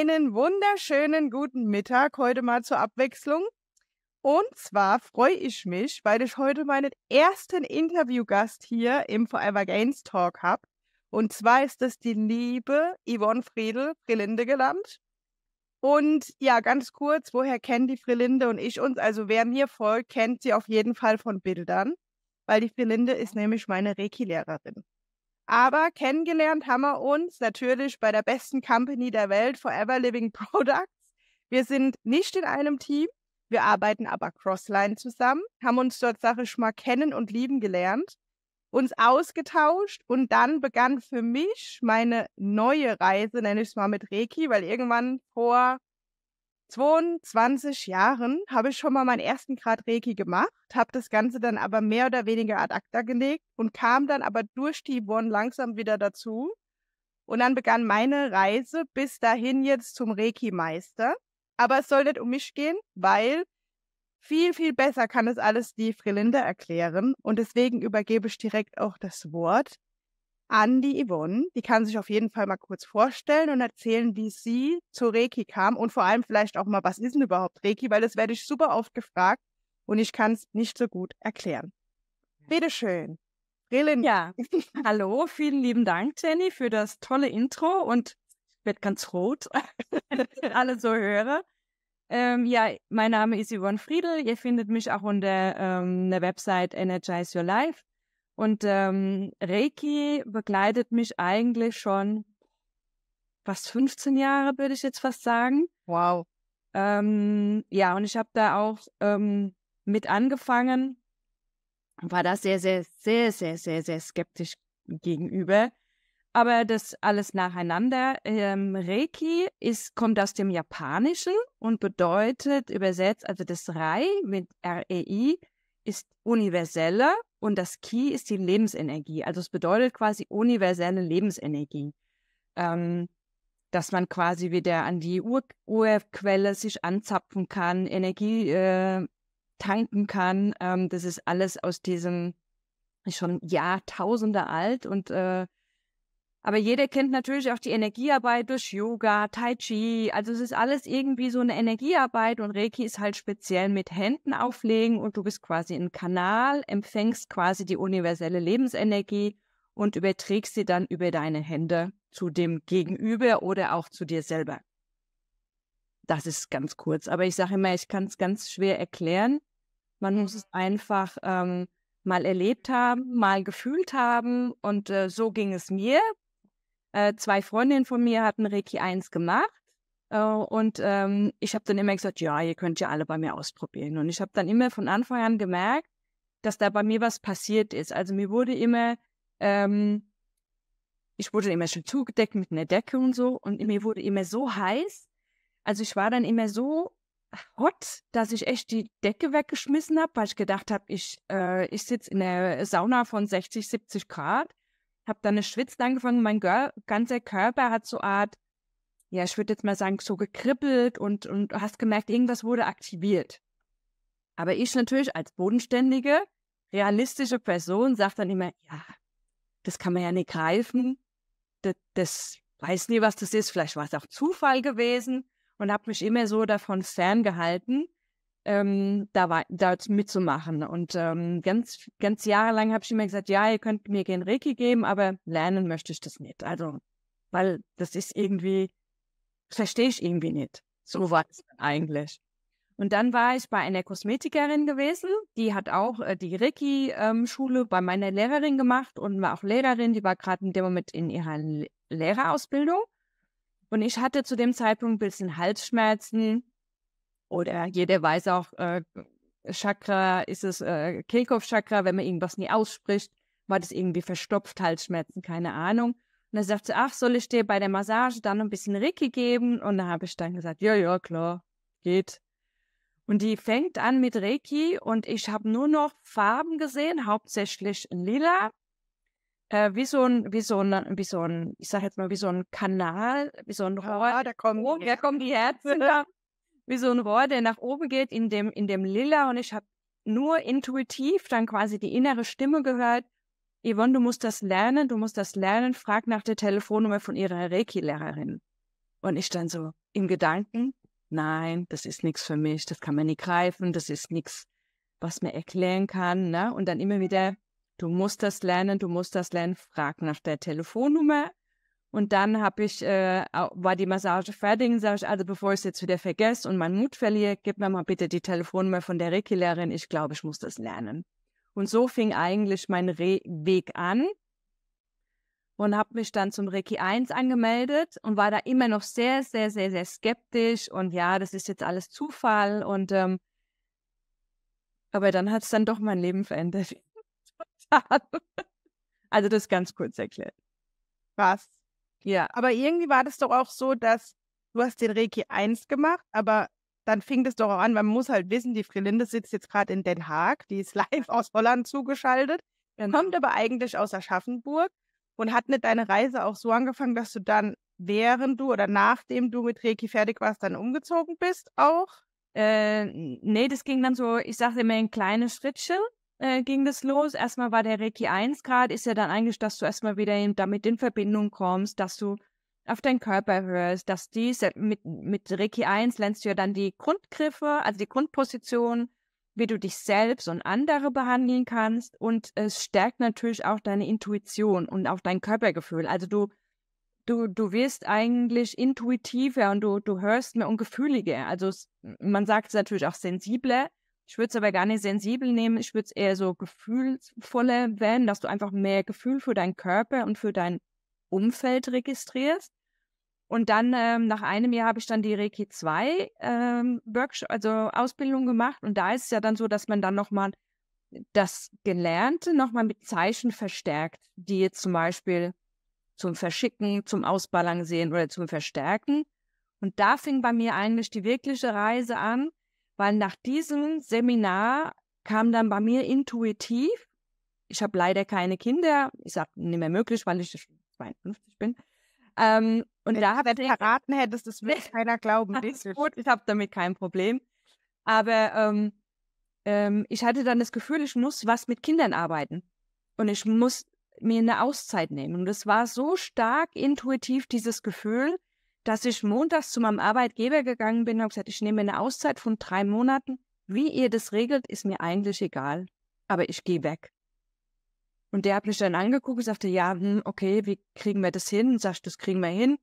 Einen wunderschönen guten Mittag heute mal zur Abwechslung. Und zwar freue ich mich, weil ich heute meinen ersten Interviewgast hier im Forever Gains Talk habe. Und zwar ist das die liebe Yvonne Friedel, Frilinde gelandet. Und ja, ganz kurz, woher kennen die Frilinde und ich uns? Also wer mir folgt, kennt sie auf jeden Fall von Bildern, weil die Frilinde ist nämlich meine Reiki-Lehrerin. Aber kennengelernt haben wir uns natürlich bei der besten Company der Welt, Forever Living Products. Wir sind nicht in einem Team, wir arbeiten aber Crossline zusammen, haben uns dort, sag ich mal, kennen und lieben gelernt, uns ausgetauscht und dann begann für mich meine neue Reise, nenne ich es mal mit Reiki, weil irgendwann vor 22 Jahren habe ich schon mal meinen ersten Grad Reiki gemacht, habe das Ganze dann aber mehr oder weniger ad acta gelegt und kam dann aber durch die One langsam wieder dazu. Und dann begann meine Reise bis dahin jetzt zum Reiki-Meister. Aber es soll nicht um mich gehen, weil viel, viel besser kann es alles die Frelinde erklären. Und deswegen übergebe ich direkt auch das Wort an die Yvonne. Die kann sich auf jeden Fall mal kurz vorstellen und erzählen, wie sie zu Reiki kam und vor allem vielleicht auch mal, was ist denn überhaupt Reiki, weil das werde ich super oft gefragt und ich kann es nicht so gut erklären. Bitteschön. Relin. Ja, hallo, vielen lieben Dank, Jenny, für das tolle Intro und ich werde ganz rot, wenn ich alle so höre. Ähm, ja, mein Name ist Yvonne Friedel. Ihr findet mich auch unter ähm, der Website Energize Your Life. Und ähm, Reiki begleitet mich eigentlich schon fast 15 Jahre, würde ich jetzt fast sagen. Wow. Ähm, ja, und ich habe da auch ähm, mit angefangen, war da sehr, sehr, sehr, sehr, sehr, sehr skeptisch gegenüber. Aber das alles nacheinander. Ähm, Reiki ist, kommt aus dem Japanischen und bedeutet übersetzt, also das Rei mit R-E-I ist universelle und das Ki ist die Lebensenergie. Also es bedeutet quasi universelle Lebensenergie. Ähm, dass man quasi wieder an die Ur Urquelle sich anzapfen kann, Energie äh, tanken kann. Ähm, das ist alles aus diesem schon Jahrtausende alt und äh, aber jeder kennt natürlich auch die Energiearbeit durch Yoga, Tai Chi. Also es ist alles irgendwie so eine Energiearbeit und Reiki ist halt speziell mit Händen auflegen und du bist quasi ein Kanal, empfängst quasi die universelle Lebensenergie und überträgst sie dann über deine Hände zu dem Gegenüber oder auch zu dir selber. Das ist ganz kurz, aber ich sage immer, ich kann es ganz schwer erklären. Man muss es einfach ähm, mal erlebt haben, mal gefühlt haben. Und äh, so ging es mir äh, zwei Freundinnen von mir hatten Reiki 1 gemacht. Äh, und ähm, ich habe dann immer gesagt, ja, ihr könnt ja alle bei mir ausprobieren. Und ich habe dann immer von Anfang an gemerkt, dass da bei mir was passiert ist. Also mir wurde immer, ähm, ich wurde immer schon zugedeckt mit einer Decke und so. Und mir wurde immer so heiß. Also ich war dann immer so hot, dass ich echt die Decke weggeschmissen habe, weil ich gedacht habe, ich, äh, ich sitze in der Sauna von 60, 70 Grad habe dann eine Schwitzen angefangen. Mein Gör ganzer Körper hat so Art, ja, ich würde jetzt mal sagen, so gekribbelt und, und hast gemerkt, irgendwas wurde aktiviert. Aber ich natürlich als bodenständige, realistische Person sage dann immer, ja, das kann man ja nicht greifen. Das, das weiß nie, was das ist. Vielleicht war es auch Zufall gewesen und habe mich immer so davon ferngehalten ähm, da, war, da mitzumachen. Und ähm, ganz, ganz jahrelang habe ich immer gesagt, ja, ihr könnt mir gerne Reiki geben, aber lernen möchte ich das nicht. Also, weil das ist irgendwie, verstehe ich irgendwie nicht. So war es eigentlich. Und dann war ich bei einer Kosmetikerin gewesen, die hat auch äh, die Reiki-Schule ähm, bei meiner Lehrerin gemacht und war auch Lehrerin, die war gerade in dem Moment in ihrer Lehrerausbildung. Und ich hatte zu dem Zeitpunkt ein bisschen Halsschmerzen, oder jeder weiß auch, äh, Chakra ist es äh, Kehlkopfchakra, wenn man irgendwas nie ausspricht, war das irgendwie verstopft, Halsschmerzen, keine Ahnung. Und dann sagte sie, ach, soll ich dir bei der Massage dann ein bisschen Reiki geben? Und dann habe ich dann gesagt, ja, ja, klar, geht. Und die fängt an mit Reiki und ich habe nur noch Farben gesehen, hauptsächlich in lila. Äh, wie so ein, wie so ein, wie so ein, ich sag jetzt mal, wie so ein Kanal, wie so ein ah, Rohr. Ah, da kommen, oh, da kommen die Herzen wie so ein Rohr, der nach oben geht in dem, in dem Lila und ich habe nur intuitiv dann quasi die innere Stimme gehört, Yvonne, du musst das lernen, du musst das lernen, frag nach der Telefonnummer von ihrer Reiki-Lehrerin. Und ich dann so im Gedanken, nein, das ist nichts für mich, das kann man nicht greifen, das ist nichts, was man erklären kann. Ne? Und dann immer wieder, du musst das lernen, du musst das lernen, frag nach der Telefonnummer und dann habe ich, äh, war die Massage fertig und sage ich, also bevor ich es jetzt wieder vergesse und meinen Mut verliere, gib mir mal bitte die Telefonnummer von der Reiki-Lehrerin. Ich glaube, ich muss das lernen. Und so fing eigentlich mein Re Weg an und habe mich dann zum Reiki 1 angemeldet und war da immer noch sehr, sehr, sehr, sehr skeptisch und ja, das ist jetzt alles Zufall und ähm, aber dann hat es dann doch mein Leben verändert. also das ganz kurz erklärt. Was? Ja, aber irgendwie war das doch auch so, dass du hast den Reiki 1 gemacht, aber dann fing das doch auch an, man muss halt wissen, die Frilinde sitzt jetzt gerade in Den Haag, die ist live aus Holland zugeschaltet, genau. kommt aber eigentlich aus Aschaffenburg und hat nicht deine Reise auch so angefangen, dass du dann, während du oder nachdem du mit Reiki fertig warst, dann umgezogen bist auch? Äh, nee, das ging dann so, ich sagte immer ein kleines Schrittchen äh, ging das los. Erstmal war der Reiki 1 Grad, ist ja dann eigentlich, dass du erstmal wieder in, damit in Verbindung kommst, dass du auf deinen Körper hörst, dass dies mit, mit Reiki 1 lernst du ja dann die Grundgriffe, also die Grundposition, wie du dich selbst und andere behandeln kannst und es stärkt natürlich auch deine Intuition und auch dein Körpergefühl. Also du du du wirst eigentlich intuitiver und du du hörst mehr und gefühliger. Also man sagt es natürlich auch sensibler, ich würde es aber gar nicht sensibel nehmen. Ich würde es eher so gefühlvoller wählen, dass du einfach mehr Gefühl für deinen Körper und für dein Umfeld registrierst. Und dann ähm, nach einem Jahr habe ich dann die Reiki 2 ähm, Workshop, also Ausbildung gemacht. Und da ist es ja dann so, dass man dann nochmal das Gelernte nochmal mit Zeichen verstärkt, die jetzt zum Beispiel zum Verschicken, zum Ausbalancieren oder zum Verstärken. Und da fing bei mir eigentlich die wirkliche Reise an, weil nach diesem Seminar kam dann bei mir intuitiv, ich habe leider keine Kinder, ich sage nicht mehr möglich, weil ich 52 bin. Ähm, und wenn da habe ich verraten hättest, das will keiner glauben. Das gut, ich habe damit kein Problem. Aber ähm, ähm, ich hatte dann das Gefühl, ich muss was mit Kindern arbeiten und ich muss mir eine Auszeit nehmen. Und es war so stark intuitiv dieses Gefühl, dass ich montags zu meinem Arbeitgeber gegangen bin und habe gesagt, ich nehme eine Auszeit von drei Monaten. Wie ihr das regelt, ist mir eigentlich egal. Aber ich gehe weg. Und der hat mich dann angeguckt und sagte, ja, hm, okay, wie kriegen wir das hin? Und sagst, das kriegen wir hin.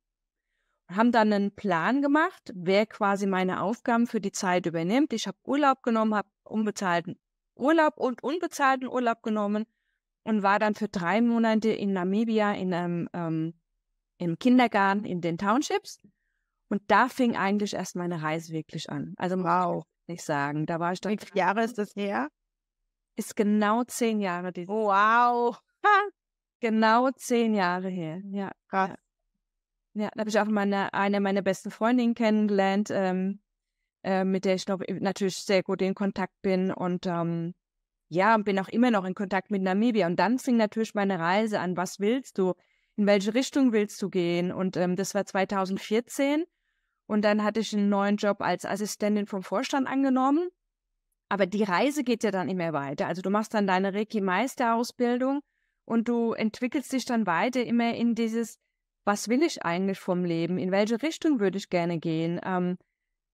Und haben dann einen Plan gemacht, wer quasi meine Aufgaben für die Zeit übernimmt. Ich habe Urlaub genommen, habe unbezahlten Urlaub und unbezahlten Urlaub genommen und war dann für drei Monate in Namibia in einem ähm, im Kindergarten in den Townships. Und da fing eigentlich erst meine Reise wirklich an. Also muss wow. nicht sagen. Da war ich doch. Wie viele Jahre ist das her? Ist genau zehn Jahre. Oh, wow. Ha. Genau zehn Jahre her. Ja. Krass. Ja, ja da habe ich auch meine, eine meiner besten Freundinnen kennengelernt, ähm, äh, mit der ich noch, natürlich sehr gut in Kontakt bin. Und ähm, ja, bin auch immer noch in Kontakt mit Namibia. Und dann fing natürlich meine Reise an. Was willst du? in welche Richtung willst du gehen? Und ähm, das war 2014. Und dann hatte ich einen neuen Job als Assistentin vom Vorstand angenommen. Aber die Reise geht ja dann immer weiter. Also du machst dann deine Reiki-Meisterausbildung und du entwickelst dich dann weiter immer in dieses, was will ich eigentlich vom Leben? In welche Richtung würde ich gerne gehen? Ähm,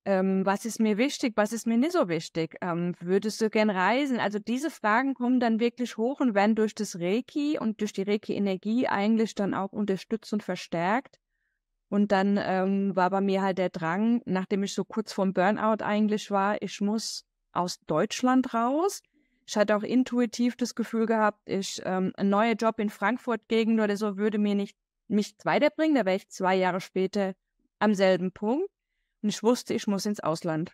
ähm, was ist mir wichtig, was ist mir nicht so wichtig, ähm, würdest du gern reisen? Also diese Fragen kommen dann wirklich hoch und werden durch das Reiki und durch die Reiki-Energie eigentlich dann auch unterstützt und verstärkt. Und dann ähm, war bei mir halt der Drang, nachdem ich so kurz vorm Burnout eigentlich war, ich muss aus Deutschland raus. Ich hatte auch intuitiv das Gefühl gehabt, ich ähm, ein neuer Job in Frankfurt-Gegend oder so würde mir nicht nichts weiterbringen. Da wäre ich zwei Jahre später am selben Punkt. Und ich wusste, ich muss ins Ausland.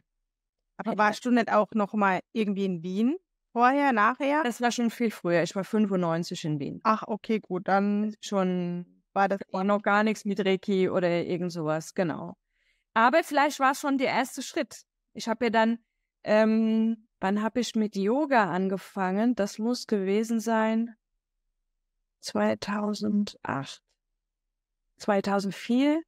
Aber warst du nicht auch noch mal irgendwie in Wien? Vorher, nachher? Das war schon viel früher. Ich war 95 in Wien. Ach, okay, gut. Dann schon war das war noch gar nichts mit Reiki oder irgend sowas, genau. Aber vielleicht war es schon der erste Schritt. Ich habe ja dann, ähm, wann habe ich mit Yoga angefangen? Das muss gewesen sein 2008, 2004,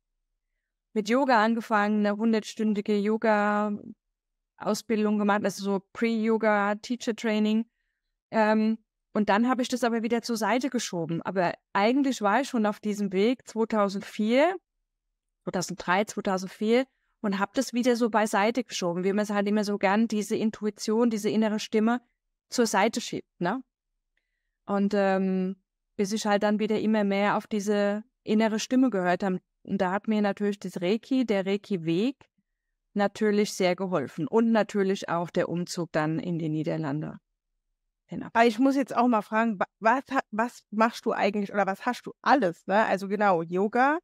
mit Yoga angefangen, eine hundertstündige Yoga-Ausbildung gemacht, also so Pre-Yoga-Teacher-Training. Ähm, und dann habe ich das aber wieder zur Seite geschoben. Aber eigentlich war ich schon auf diesem Weg 2004, 2003, 2004 und habe das wieder so beiseite geschoben, wie man es halt immer so gern diese Intuition, diese innere Stimme zur Seite schiebt, ne? Und ähm, bis ich halt dann wieder immer mehr auf diese innere Stimme gehört habe, und da hat mir natürlich das Reiki, der Reiki-Weg, natürlich sehr geholfen. Und natürlich auch der Umzug dann in die Niederlande. Genau. Aber ich muss jetzt auch mal fragen, was, was machst du eigentlich oder was hast du alles? Ne? Also genau, Yoga,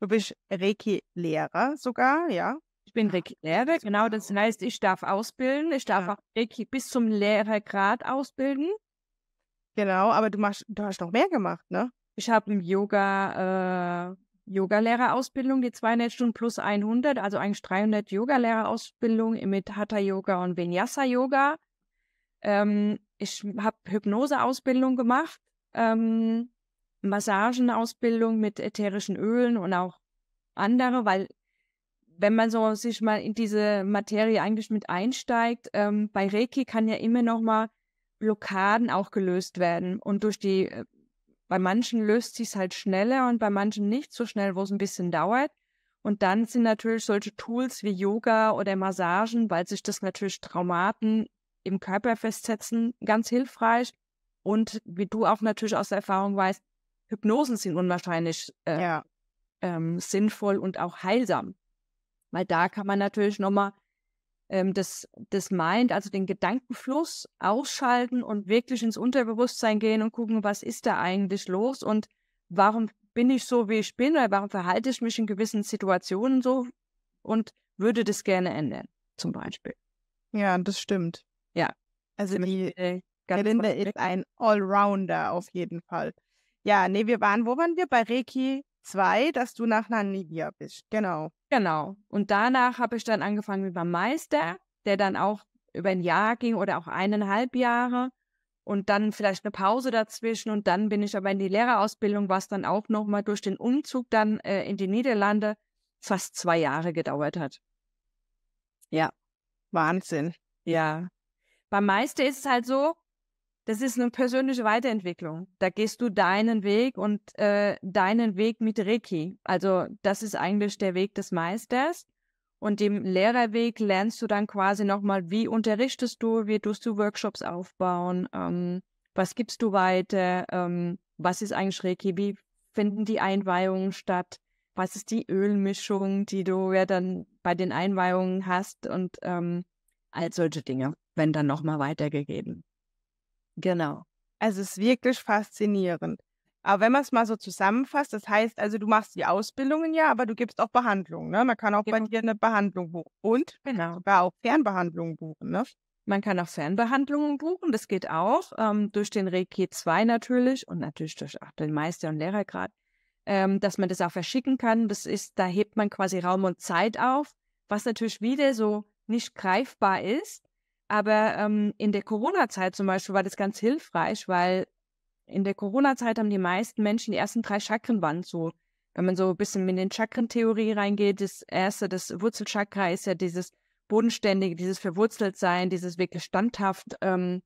du bist Reiki-Lehrer sogar, ja? Ich bin Reiki-Lehrer, genau. Das heißt, ich darf ausbilden, ich darf ja. auch Reiki bis zum Lehrergrad ausbilden. Genau, aber du, machst, du hast noch mehr gemacht, ne? Ich habe im Yoga äh, Yogalehrerausbildung, die 200 Stunden plus 100, also eigentlich 300 Yogalehrerausbildung mit Hatha Yoga und Vinyasa Yoga. Ähm, ich habe Hypnoseausbildung gemacht, ähm, Massagenausbildung mit ätherischen Ölen und auch andere, weil wenn man so sich mal in diese Materie eigentlich mit einsteigt, ähm, bei Reiki kann ja immer noch mal Blockaden auch gelöst werden und durch die äh, bei manchen löst sich halt schneller und bei manchen nicht so schnell, wo es ein bisschen dauert. Und dann sind natürlich solche Tools wie Yoga oder Massagen, weil sich das natürlich Traumaten im Körper festsetzen, ganz hilfreich. Und wie du auch natürlich aus der Erfahrung weißt, Hypnosen sind unwahrscheinlich äh, ja. ähm, sinnvoll und auch heilsam. Weil da kann man natürlich nochmal ähm, das, das Mind, also den Gedankenfluss ausschalten und wirklich ins Unterbewusstsein gehen und gucken, was ist da eigentlich los und warum bin ich so, wie ich bin oder warum verhalte ich mich in gewissen Situationen so und würde das gerne ändern, zum Beispiel. Ja, das stimmt. Ja. Also die äh, Gelinde ist ein Allrounder auf jeden Fall. Ja, nee, wir waren, wo waren wir? Bei Reiki, zwei, dass du nach Namibia bist. Genau. Genau. Und danach habe ich dann angefangen mit meinem Meister, der dann auch über ein Jahr ging oder auch eineinhalb Jahre und dann vielleicht eine Pause dazwischen und dann bin ich aber in die Lehrerausbildung, was dann auch nochmal durch den Umzug dann äh, in die Niederlande fast zwei Jahre gedauert hat. Ja. Wahnsinn. Ja. Beim Meister ist es halt so, das ist eine persönliche Weiterentwicklung. Da gehst du deinen Weg und äh, deinen Weg mit Reiki. Also das ist eigentlich der Weg des Meisters. Und im Lehrerweg lernst du dann quasi nochmal, wie unterrichtest du, wie tust du Workshops aufbauen, ähm, was gibst du weiter, ähm, was ist eigentlich Reiki, wie finden die Einweihungen statt, was ist die Ölmischung, die du ja dann bei den Einweihungen hast und ähm, all solche Dinge werden dann nochmal weitergegeben. Genau. Also es ist wirklich faszinierend. Aber wenn man es mal so zusammenfasst, das heißt also, du machst die Ausbildungen ja, aber du gibst auch Behandlungen. Ne? Man kann auch genau. bei dir eine Behandlung buchen und genau. sogar auch Fernbehandlungen buchen. Ne? Man kann auch Fernbehandlungen buchen, das geht auch ähm, durch den Reiki 2 natürlich und natürlich durch auch den Meister- und Lehrergrad, ähm, dass man das auch verschicken kann. Das ist, da hebt man quasi Raum und Zeit auf, was natürlich wieder so nicht greifbar ist, aber ähm, in der Corona-Zeit zum Beispiel war das ganz hilfreich, weil in der Corona-Zeit haben die meisten Menschen die ersten drei Chakren waren so. Wenn man so ein bisschen in den Chakrentheorie reingeht, das erste, das Wurzelchakra ist ja dieses bodenständige, dieses Verwurzeltsein, dieses wirklich standhaft ähm,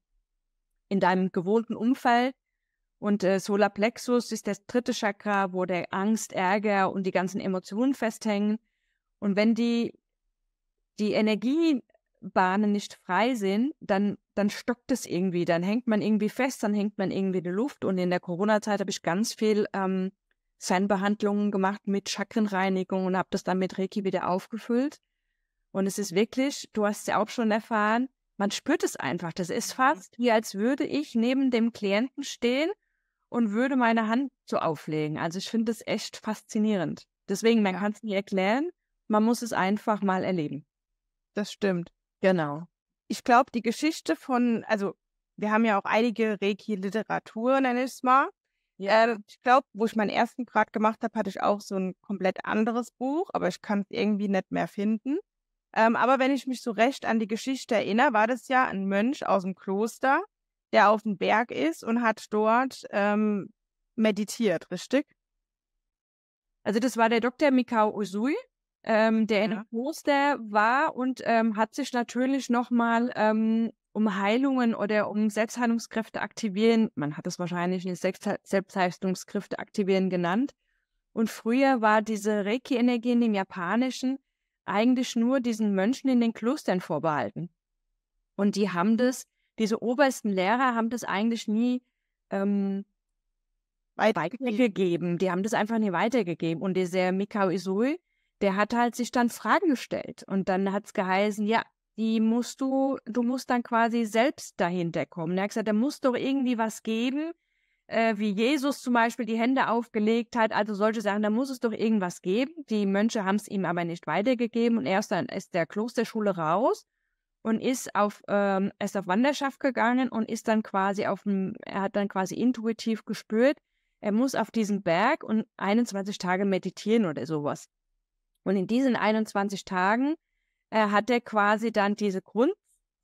in deinem gewohnten Umfeld. Und äh, Solarplexus ist das dritte Chakra, wo der Angst, Ärger und die ganzen Emotionen festhängen. Und wenn die die Energie Bahnen nicht frei sind, dann, dann stockt es irgendwie, dann hängt man irgendwie fest, dann hängt man irgendwie in die Luft. Und in der Corona-Zeit habe ich ganz viel ähm, Fernbehandlungen gemacht mit Chakrenreinigung und habe das dann mit Reiki wieder aufgefüllt. Und es ist wirklich, du hast es ja auch schon erfahren, man spürt es einfach. Das ist mhm. fast wie als würde ich neben dem Klienten stehen und würde meine Hand so auflegen. Also ich finde das echt faszinierend. Deswegen, man kann es nicht erklären, man muss es einfach mal erleben. Das stimmt. Genau. Ich glaube, die Geschichte von, also wir haben ja auch einige Reiki-Literatur, nenne ich es mal. Ja. Äh, ich glaube, wo ich meinen ersten Grad gemacht habe, hatte ich auch so ein komplett anderes Buch, aber ich kann es irgendwie nicht mehr finden. Ähm, aber wenn ich mich so recht an die Geschichte erinnere, war das ja ein Mönch aus dem Kloster, der auf dem Berg ist und hat dort ähm, meditiert, richtig? Also das war der Dr. Mikao Usui ähm, der in einem Kloster war und ähm, hat sich natürlich nochmal ähm, um Heilungen oder um Selbstheilungskräfte aktivieren, man hat es wahrscheinlich nicht Selbstheilungskräfte aktivieren genannt. Und früher war diese Reiki-Energie in dem Japanischen eigentlich nur diesen Mönchen in den Klostern vorbehalten. Und die haben mhm. das, diese obersten Lehrer haben das eigentlich nie ähm, weitergegeben. Die haben das einfach nie weitergegeben. Und dieser Mikao Isui, der hat halt sich dann Fragen gestellt und dann hat es geheißen, ja, die musst du, du musst dann quasi selbst dahinter kommen. Er hat gesagt, da muss doch irgendwie was geben, äh, wie Jesus zum Beispiel die Hände aufgelegt hat, also solche Sachen, da muss es doch irgendwas geben. Die Mönche haben es ihm aber nicht weitergegeben und er ist dann aus der Klosterschule raus und ist auf ähm, ist auf Wanderschaft gegangen und ist dann quasi auf dem, er hat dann quasi intuitiv gespürt, er muss auf diesen Berg und 21 Tage meditieren oder sowas. Und in diesen 21 Tagen äh, hat er quasi dann diese Grund,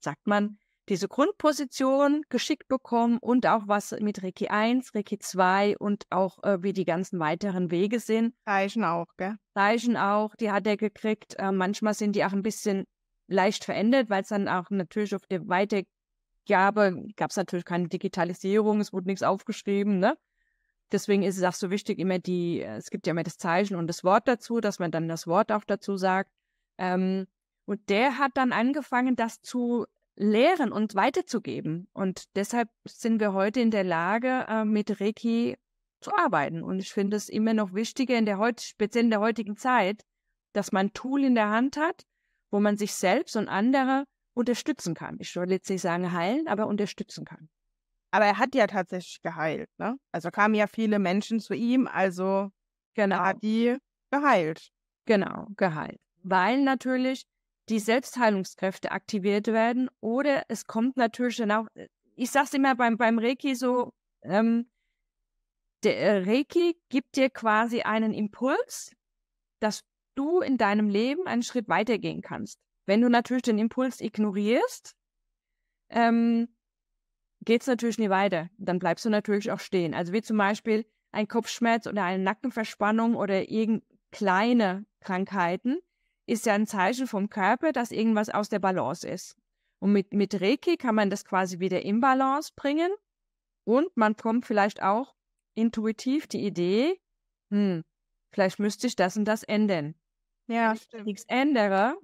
sagt man, diese Grundposition geschickt bekommen und auch was mit Reiki 1, Reiki 2 und auch äh, wie die ganzen weiteren Wege sind. Zeichen auch, gell? Zeichen auch, die hat er gekriegt. Äh, manchmal sind die auch ein bisschen leicht verändert, weil es dann auch natürlich auf der Weitergabe gab es natürlich keine Digitalisierung, es wurde nichts aufgeschrieben, ne? Deswegen ist es auch so wichtig, immer die, äh, es gibt ja immer das Zeichen und das Wort dazu, dass man dann das Wort auch dazu sagt. Ähm, und der hat dann angefangen, das zu lehren und weiterzugeben. Und deshalb sind wir heute in der Lage, äh, mit Reiki zu arbeiten. Und ich finde es immer noch wichtiger, in der heut, speziell in der heutigen Zeit, dass man ein Tool in der Hand hat, wo man sich selbst und andere unterstützen kann. Ich soll jetzt nicht sagen heilen, aber unterstützen kann. Aber er hat ja tatsächlich geheilt, ne? Also kamen ja viele Menschen zu ihm, also genau, genau. hat die geheilt. Genau, geheilt. Weil natürlich die Selbstheilungskräfte aktiviert werden oder es kommt natürlich dann auch, äh, ich sag's immer beim, beim Reiki so, ähm, der äh, Reiki gibt dir quasi einen Impuls, dass du in deinem Leben einen Schritt weitergehen kannst. Wenn du natürlich den Impuls ignorierst, ähm, geht es natürlich nie weiter. Dann bleibst du natürlich auch stehen. Also wie zum Beispiel ein Kopfschmerz oder eine Nackenverspannung oder irgendeine kleine Krankheiten ist ja ein Zeichen vom Körper, dass irgendwas aus der Balance ist. Und mit, mit Reiki kann man das quasi wieder in Balance bringen und man kommt vielleicht auch intuitiv die Idee, hm, vielleicht müsste ich das und das ändern. Ja, Wenn ich stimmt. nichts ändere,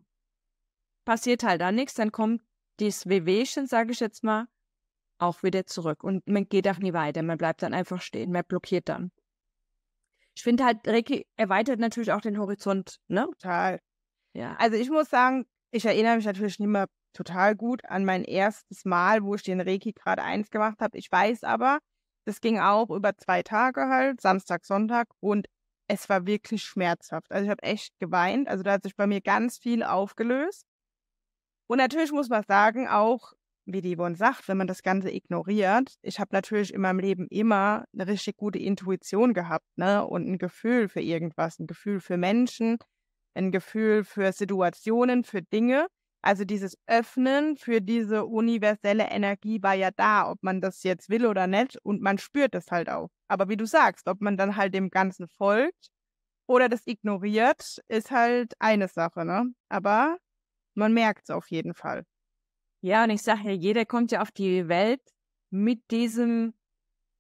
passiert halt dann nichts, dann kommt dieses Wehwehchen, sage ich jetzt mal, auch wieder zurück. Und man geht auch nie weiter. Man bleibt dann einfach stehen. Man blockiert dann. Ich finde halt, Reiki erweitert natürlich auch den Horizont, ne? Total. Ja. Also ich muss sagen, ich erinnere mich natürlich nicht mehr total gut an mein erstes Mal, wo ich den Reiki gerade eins gemacht habe. Ich weiß aber, das ging auch über zwei Tage halt, Samstag, Sonntag und es war wirklich schmerzhaft. Also ich habe echt geweint. Also da hat sich bei mir ganz viel aufgelöst. Und natürlich muss man sagen, auch wie die Yvonne sagt, wenn man das Ganze ignoriert, ich habe natürlich in meinem Leben immer eine richtig gute Intuition gehabt, ne? Und ein Gefühl für irgendwas, ein Gefühl für Menschen, ein Gefühl für Situationen, für Dinge. Also dieses Öffnen für diese universelle Energie war ja da, ob man das jetzt will oder nicht. Und man spürt das halt auch. Aber wie du sagst, ob man dann halt dem Ganzen folgt oder das ignoriert, ist halt eine Sache, ne? Aber man merkt es auf jeden Fall. Ja, und ich sage ja, jeder kommt ja auf die Welt mit diesem,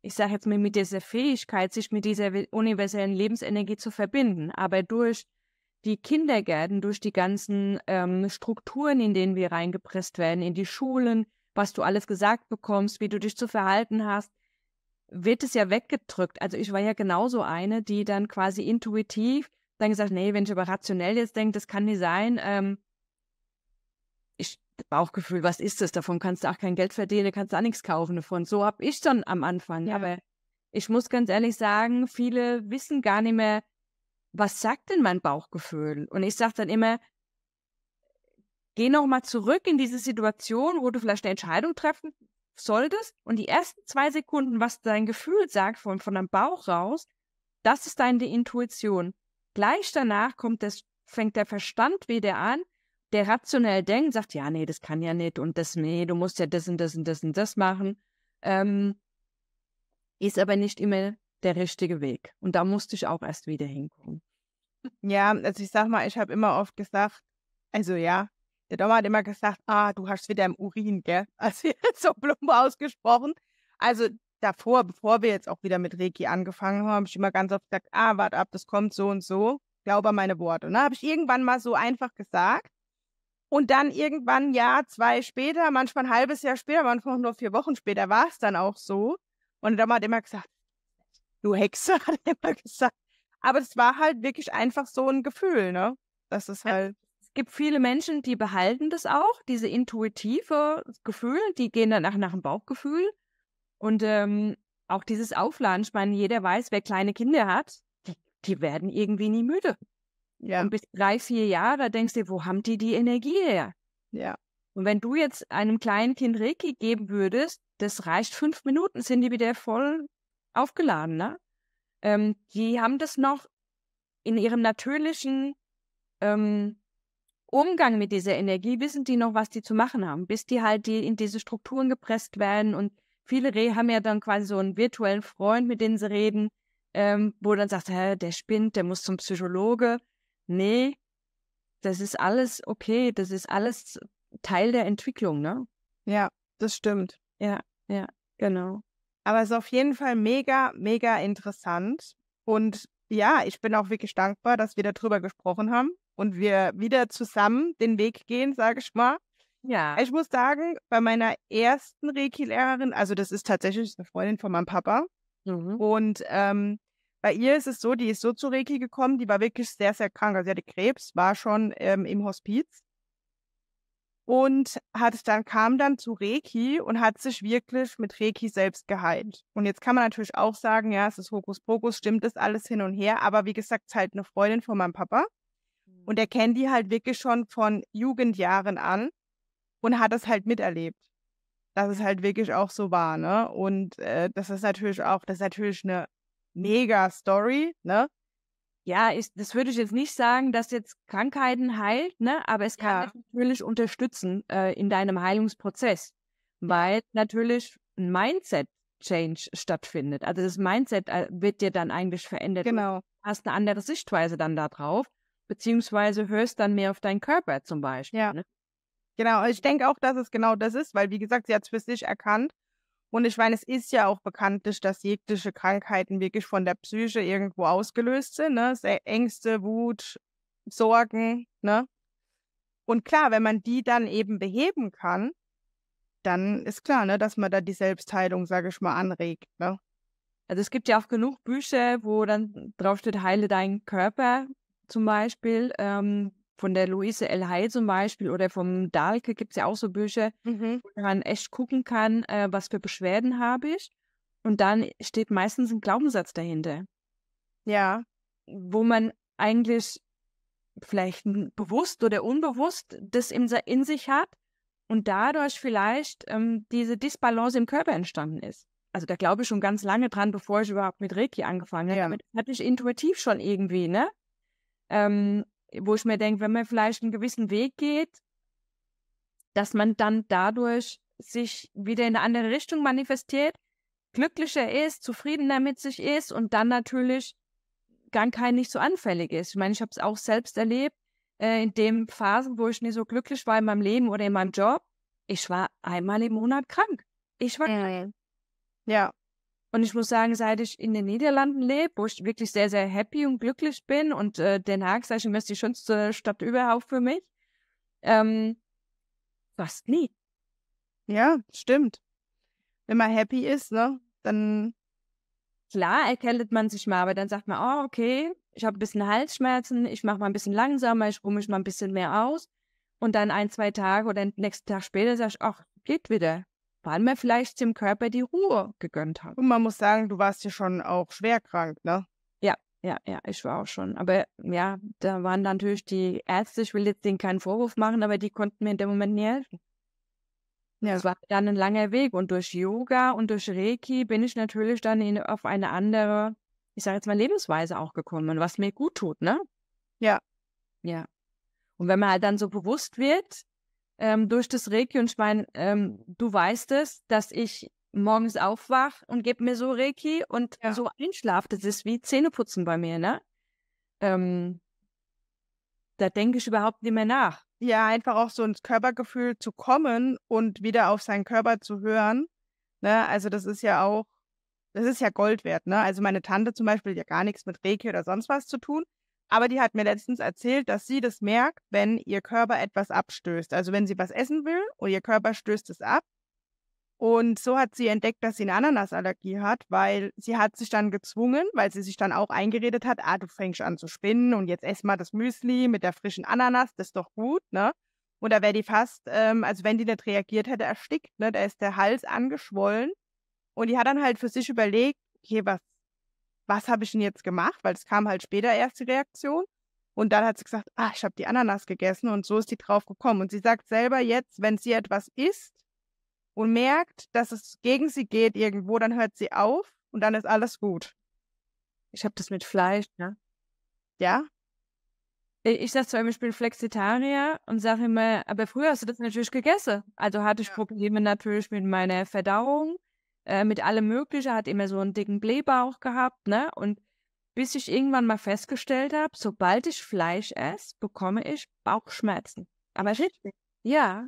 ich sage jetzt mal, mit dieser Fähigkeit, sich mit dieser universellen Lebensenergie zu verbinden. Aber durch die Kindergärten, durch die ganzen ähm, Strukturen, in denen wir reingepresst werden, in die Schulen, was du alles gesagt bekommst, wie du dich zu verhalten hast, wird es ja weggedrückt. Also ich war ja genauso eine, die dann quasi intuitiv dann gesagt, nee, wenn ich aber rationell jetzt denke, das kann nicht sein, ähm, ich Bauchgefühl, was ist das? Davon kannst du auch kein Geld verdienen, kannst du auch nichts kaufen davon. So habe ich dann am Anfang. Ja. Aber ich muss ganz ehrlich sagen, viele wissen gar nicht mehr, was sagt denn mein Bauchgefühl? Und ich sage dann immer, geh nochmal zurück in diese Situation, wo du vielleicht eine Entscheidung treffen solltest und die ersten zwei Sekunden, was dein Gefühl sagt von, von deinem Bauch raus, das ist deine Intuition. Gleich danach kommt das, fängt der Verstand wieder an, der rationell denkt, sagt, ja, nee, das kann ja nicht und das, nee, du musst ja das und das und das und das machen, ähm, ist aber nicht immer der richtige Weg. Und da musste ich auch erst wieder hinkommen. Ja, also ich sag mal, ich habe immer oft gesagt, also ja, der Dom hat immer gesagt, ah, du hast wieder im Urin, gell? Also so plump ausgesprochen. Also davor, bevor wir jetzt auch wieder mit Reiki angefangen haben, habe ich immer ganz oft gesagt, ah, warte ab, das kommt so und so. Glaube an meine Worte. Und dann habe ich irgendwann mal so einfach gesagt. Und dann irgendwann ein Jahr, zwei später, manchmal ein halbes Jahr später, manchmal nur vier Wochen später, war es dann auch so. Und dann hat immer gesagt, du Hexe, hat er immer gesagt. Aber es war halt wirklich einfach so ein Gefühl, ne? Das ist halt. Es gibt viele Menschen, die behalten das auch, diese intuitive Gefühl, die gehen danach nach dem Bauchgefühl. Und ähm, auch dieses Aufladen, ich meine, jeder weiß, wer kleine Kinder hat, die, die werden irgendwie nie müde. Ja. Und bis drei, vier Jahre denkst du, wo haben die die Energie her? Ja. Und wenn du jetzt einem kleinen Kind Reiki geben würdest, das reicht fünf Minuten, sind die wieder voll aufgeladen, ne? Ähm, die haben das noch in ihrem natürlichen ähm, Umgang mit dieser Energie, wissen die noch, was die zu machen haben, bis die halt die in diese Strukturen gepresst werden. Und viele Rehe haben ja dann quasi so einen virtuellen Freund, mit dem sie reden, ähm, wo dann sagt, Hä, der spinnt, der muss zum Psychologe nee, das ist alles okay, das ist alles Teil der Entwicklung, ne? Ja, das stimmt. Ja, ja, genau. Aber es ist auf jeden Fall mega, mega interessant. Und ja, ich bin auch wirklich dankbar, dass wir darüber gesprochen haben und wir wieder zusammen den Weg gehen, sage ich mal. Ja. Ich muss sagen, bei meiner ersten Reiki-Lehrerin, also das ist tatsächlich eine Freundin von meinem Papa. Mhm. Und ähm, bei ihr ist es so, die ist so zu Reiki gekommen, die war wirklich sehr, sehr krank. Also sie hatte Krebs, war schon ähm, im Hospiz und hat dann kam dann zu Reiki und hat sich wirklich mit Reiki selbst geheilt. Und jetzt kann man natürlich auch sagen, ja, es ist Hokuspokus, stimmt das alles hin und her, aber wie gesagt, es ist halt eine Freundin von meinem Papa und er mhm. kennt die halt wirklich schon von Jugendjahren an und hat das halt miterlebt dass es halt wirklich auch so war, ne? Und äh, das ist natürlich auch, das ist natürlich eine mega Story, ne? Ja, ich, das würde ich jetzt nicht sagen, dass jetzt Krankheiten heilt, ne? Aber es kann ja. natürlich unterstützen äh, in deinem Heilungsprozess, weil natürlich ein Mindset-Change stattfindet. Also das Mindset äh, wird dir dann eigentlich verändert. Genau. Du hast eine andere Sichtweise dann da drauf, beziehungsweise hörst dann mehr auf deinen Körper zum Beispiel. Ja. Ne? Genau, ich denke auch, dass es genau das ist, weil wie gesagt, sie hat es für sich erkannt und ich meine, es ist ja auch bekanntlich, dass jegliche Krankheiten wirklich von der Psyche irgendwo ausgelöst sind. Ne? Ängste, Wut, Sorgen. Ne? Und klar, wenn man die dann eben beheben kann, dann ist klar, ne, dass man da die Selbstheilung, sage ich mal, anregt. Ne? Also es gibt ja auch genug Bücher, wo dann draufsteht, heile deinen Körper zum Beispiel. Ähm, von der Luise L. Heil zum Beispiel oder vom Dahlke gibt es ja auch so Bücher, mhm. wo man echt gucken kann, äh, was für Beschwerden habe ich. Und dann steht meistens ein Glaubenssatz dahinter. Ja. Wo man eigentlich vielleicht bewusst oder unbewusst das in, in sich hat und dadurch vielleicht ähm, diese Disbalance im Körper entstanden ist. Also da glaube ich schon ganz lange dran, bevor ich überhaupt mit Reiki angefangen habe. Ja. Hatte ich intuitiv schon irgendwie, ne? Ähm, wo ich mir denke, wenn man vielleicht einen gewissen Weg geht, dass man dann dadurch sich wieder in eine andere Richtung manifestiert, glücklicher ist, zufriedener mit sich ist und dann natürlich Krankheit nicht so anfällig ist. Ich meine, ich habe es auch selbst erlebt, äh, in den Phasen, wo ich nicht so glücklich war in meinem Leben oder in meinem Job. Ich war einmal im Monat krank. Ich war krank. Ja. Und ich muss sagen, seit ich in den Niederlanden lebe, wo ich wirklich sehr, sehr happy und glücklich bin und äh, Den Haag, sage ich mal ist die schönste Stadt überhaupt für mich, ähm, fast nie. Ja, stimmt. Wenn man happy ist, ne, dann... Klar erkältet man sich mal, aber dann sagt man, oh, okay, ich habe ein bisschen Halsschmerzen, ich mache mal ein bisschen langsamer, ich ruhe mich mal ein bisschen mehr aus. Und dann ein, zwei Tage oder den nächsten Tag später sage ich, ach, geht wieder wann man vielleicht dem Körper die Ruhe gegönnt hat. Und man muss sagen, du warst ja schon auch schwer krank, ne? Ja, ja, ja, ich war auch schon. Aber ja, da waren natürlich die Ärzte, ich will jetzt denen keinen Vorwurf machen, aber die konnten mir in dem Moment nicht helfen. Ja. Es war dann ein langer Weg und durch Yoga und durch Reiki bin ich natürlich dann in, auf eine andere, ich sage jetzt mal, Lebensweise auch gekommen, was mir gut tut, ne? Ja. Ja. Und wenn man halt dann so bewusst wird, ähm, durch das Reiki und ich meine, ähm, du weißt es, dass ich morgens aufwache und gebe mir so Reiki und ja. so einschlafe. Das ist wie Zähneputzen bei mir, ne? Ähm, da denke ich überhaupt nicht mehr nach. Ja, einfach auch so ins Körpergefühl zu kommen und wieder auf seinen Körper zu hören. Ne? Also das ist ja auch, das ist ja Gold wert. Ne? Also meine Tante zum Beispiel hat ja gar nichts mit Reiki oder sonst was zu tun. Aber die hat mir letztens erzählt, dass sie das merkt, wenn ihr Körper etwas abstößt. Also wenn sie was essen will und ihr Körper stößt es ab. Und so hat sie entdeckt, dass sie eine Ananasallergie hat, weil sie hat sich dann gezwungen, weil sie sich dann auch eingeredet hat, ah, du fängst an zu spinnen und jetzt ess mal das Müsli mit der frischen Ananas, das ist doch gut, ne? Und da wäre die fast, ähm, also wenn die nicht reagiert hätte, erstickt, ne? Da ist der Hals angeschwollen. Und die hat dann halt für sich überlegt, okay, was was habe ich denn jetzt gemacht? Weil es kam halt später erst die Reaktion. Und dann hat sie gesagt, ah, ich habe die Ananas gegessen und so ist die drauf gekommen. Und sie sagt selber jetzt, wenn sie etwas isst und merkt, dass es gegen sie geht irgendwo, dann hört sie auf und dann ist alles gut. Ich habe das mit Fleisch, ne? Ja. Ich, ich sage zwar ich bin Flexitarier und sage immer, aber früher hast du das natürlich gegessen. Also hatte ich ja. Probleme natürlich mit meiner Verdauung. Äh, mit allem Möglichen, hat immer so einen dicken Blähbauch gehabt, ne? Und bis ich irgendwann mal festgestellt habe, sobald ich Fleisch esse, bekomme ich Bauchschmerzen. Aber richtig. Ja.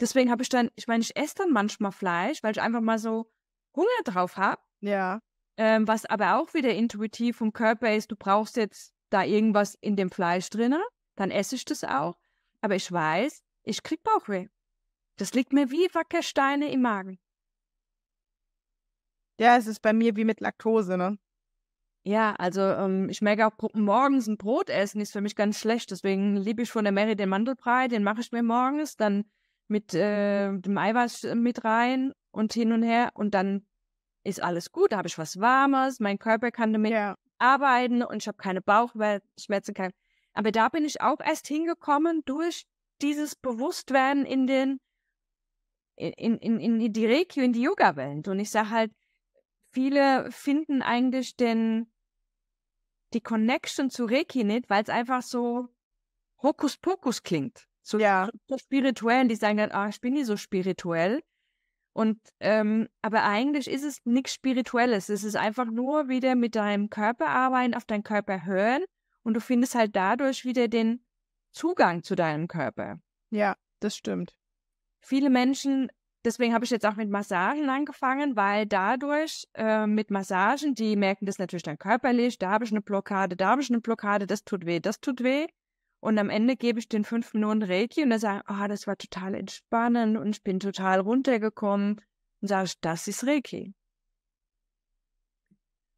Deswegen habe ich dann, ich meine, ich esse dann manchmal Fleisch, weil ich einfach mal so Hunger drauf habe. Ja. Ähm, was aber auch wieder intuitiv vom Körper ist, du brauchst jetzt da irgendwas in dem Fleisch drin, dann esse ich das auch. Aber ich weiß, ich krieg Bauchweh. Das liegt mir wie Wackersteine im Magen. Ja, es ist bei mir wie mit Laktose, ne? Ja, also ähm, ich merke auch morgens ein Brot essen ist für mich ganz schlecht. Deswegen liebe ich von der Mary den Mandelbrei, den mache ich mir morgens, dann mit mhm. äh, dem Eiweiß äh, mit rein und hin und her und dann ist alles gut. Da habe ich was Warmes, mein Körper kann damit ja. arbeiten und ich habe keine Bauchschmerzen. Kein... Aber da bin ich auch erst hingekommen durch dieses Bewusstwerden in den in, in, in die Regio, in die Yoga-Welt. Und ich sage halt, viele finden eigentlich den, die Connection zu Reiki nicht, weil es einfach so Hokuspokus klingt. So, ja. so spirituell. Die sagen dann, ah, ich bin nicht so spirituell. Und ähm, aber eigentlich ist es nichts Spirituelles. Es ist einfach nur wieder mit deinem Körper arbeiten, auf deinen Körper hören und du findest halt dadurch wieder den Zugang zu deinem Körper. Ja, das stimmt. Viele Menschen Deswegen habe ich jetzt auch mit Massagen angefangen, weil dadurch äh, mit Massagen, die merken das natürlich dann körperlich, da habe ich eine Blockade, da habe ich eine Blockade, das tut weh, das tut weh. Und am Ende gebe ich den fünf Minuten Reiki und dann sage ich, oh, das war total entspannend und ich bin total runtergekommen. Und sage ich, das ist Reiki.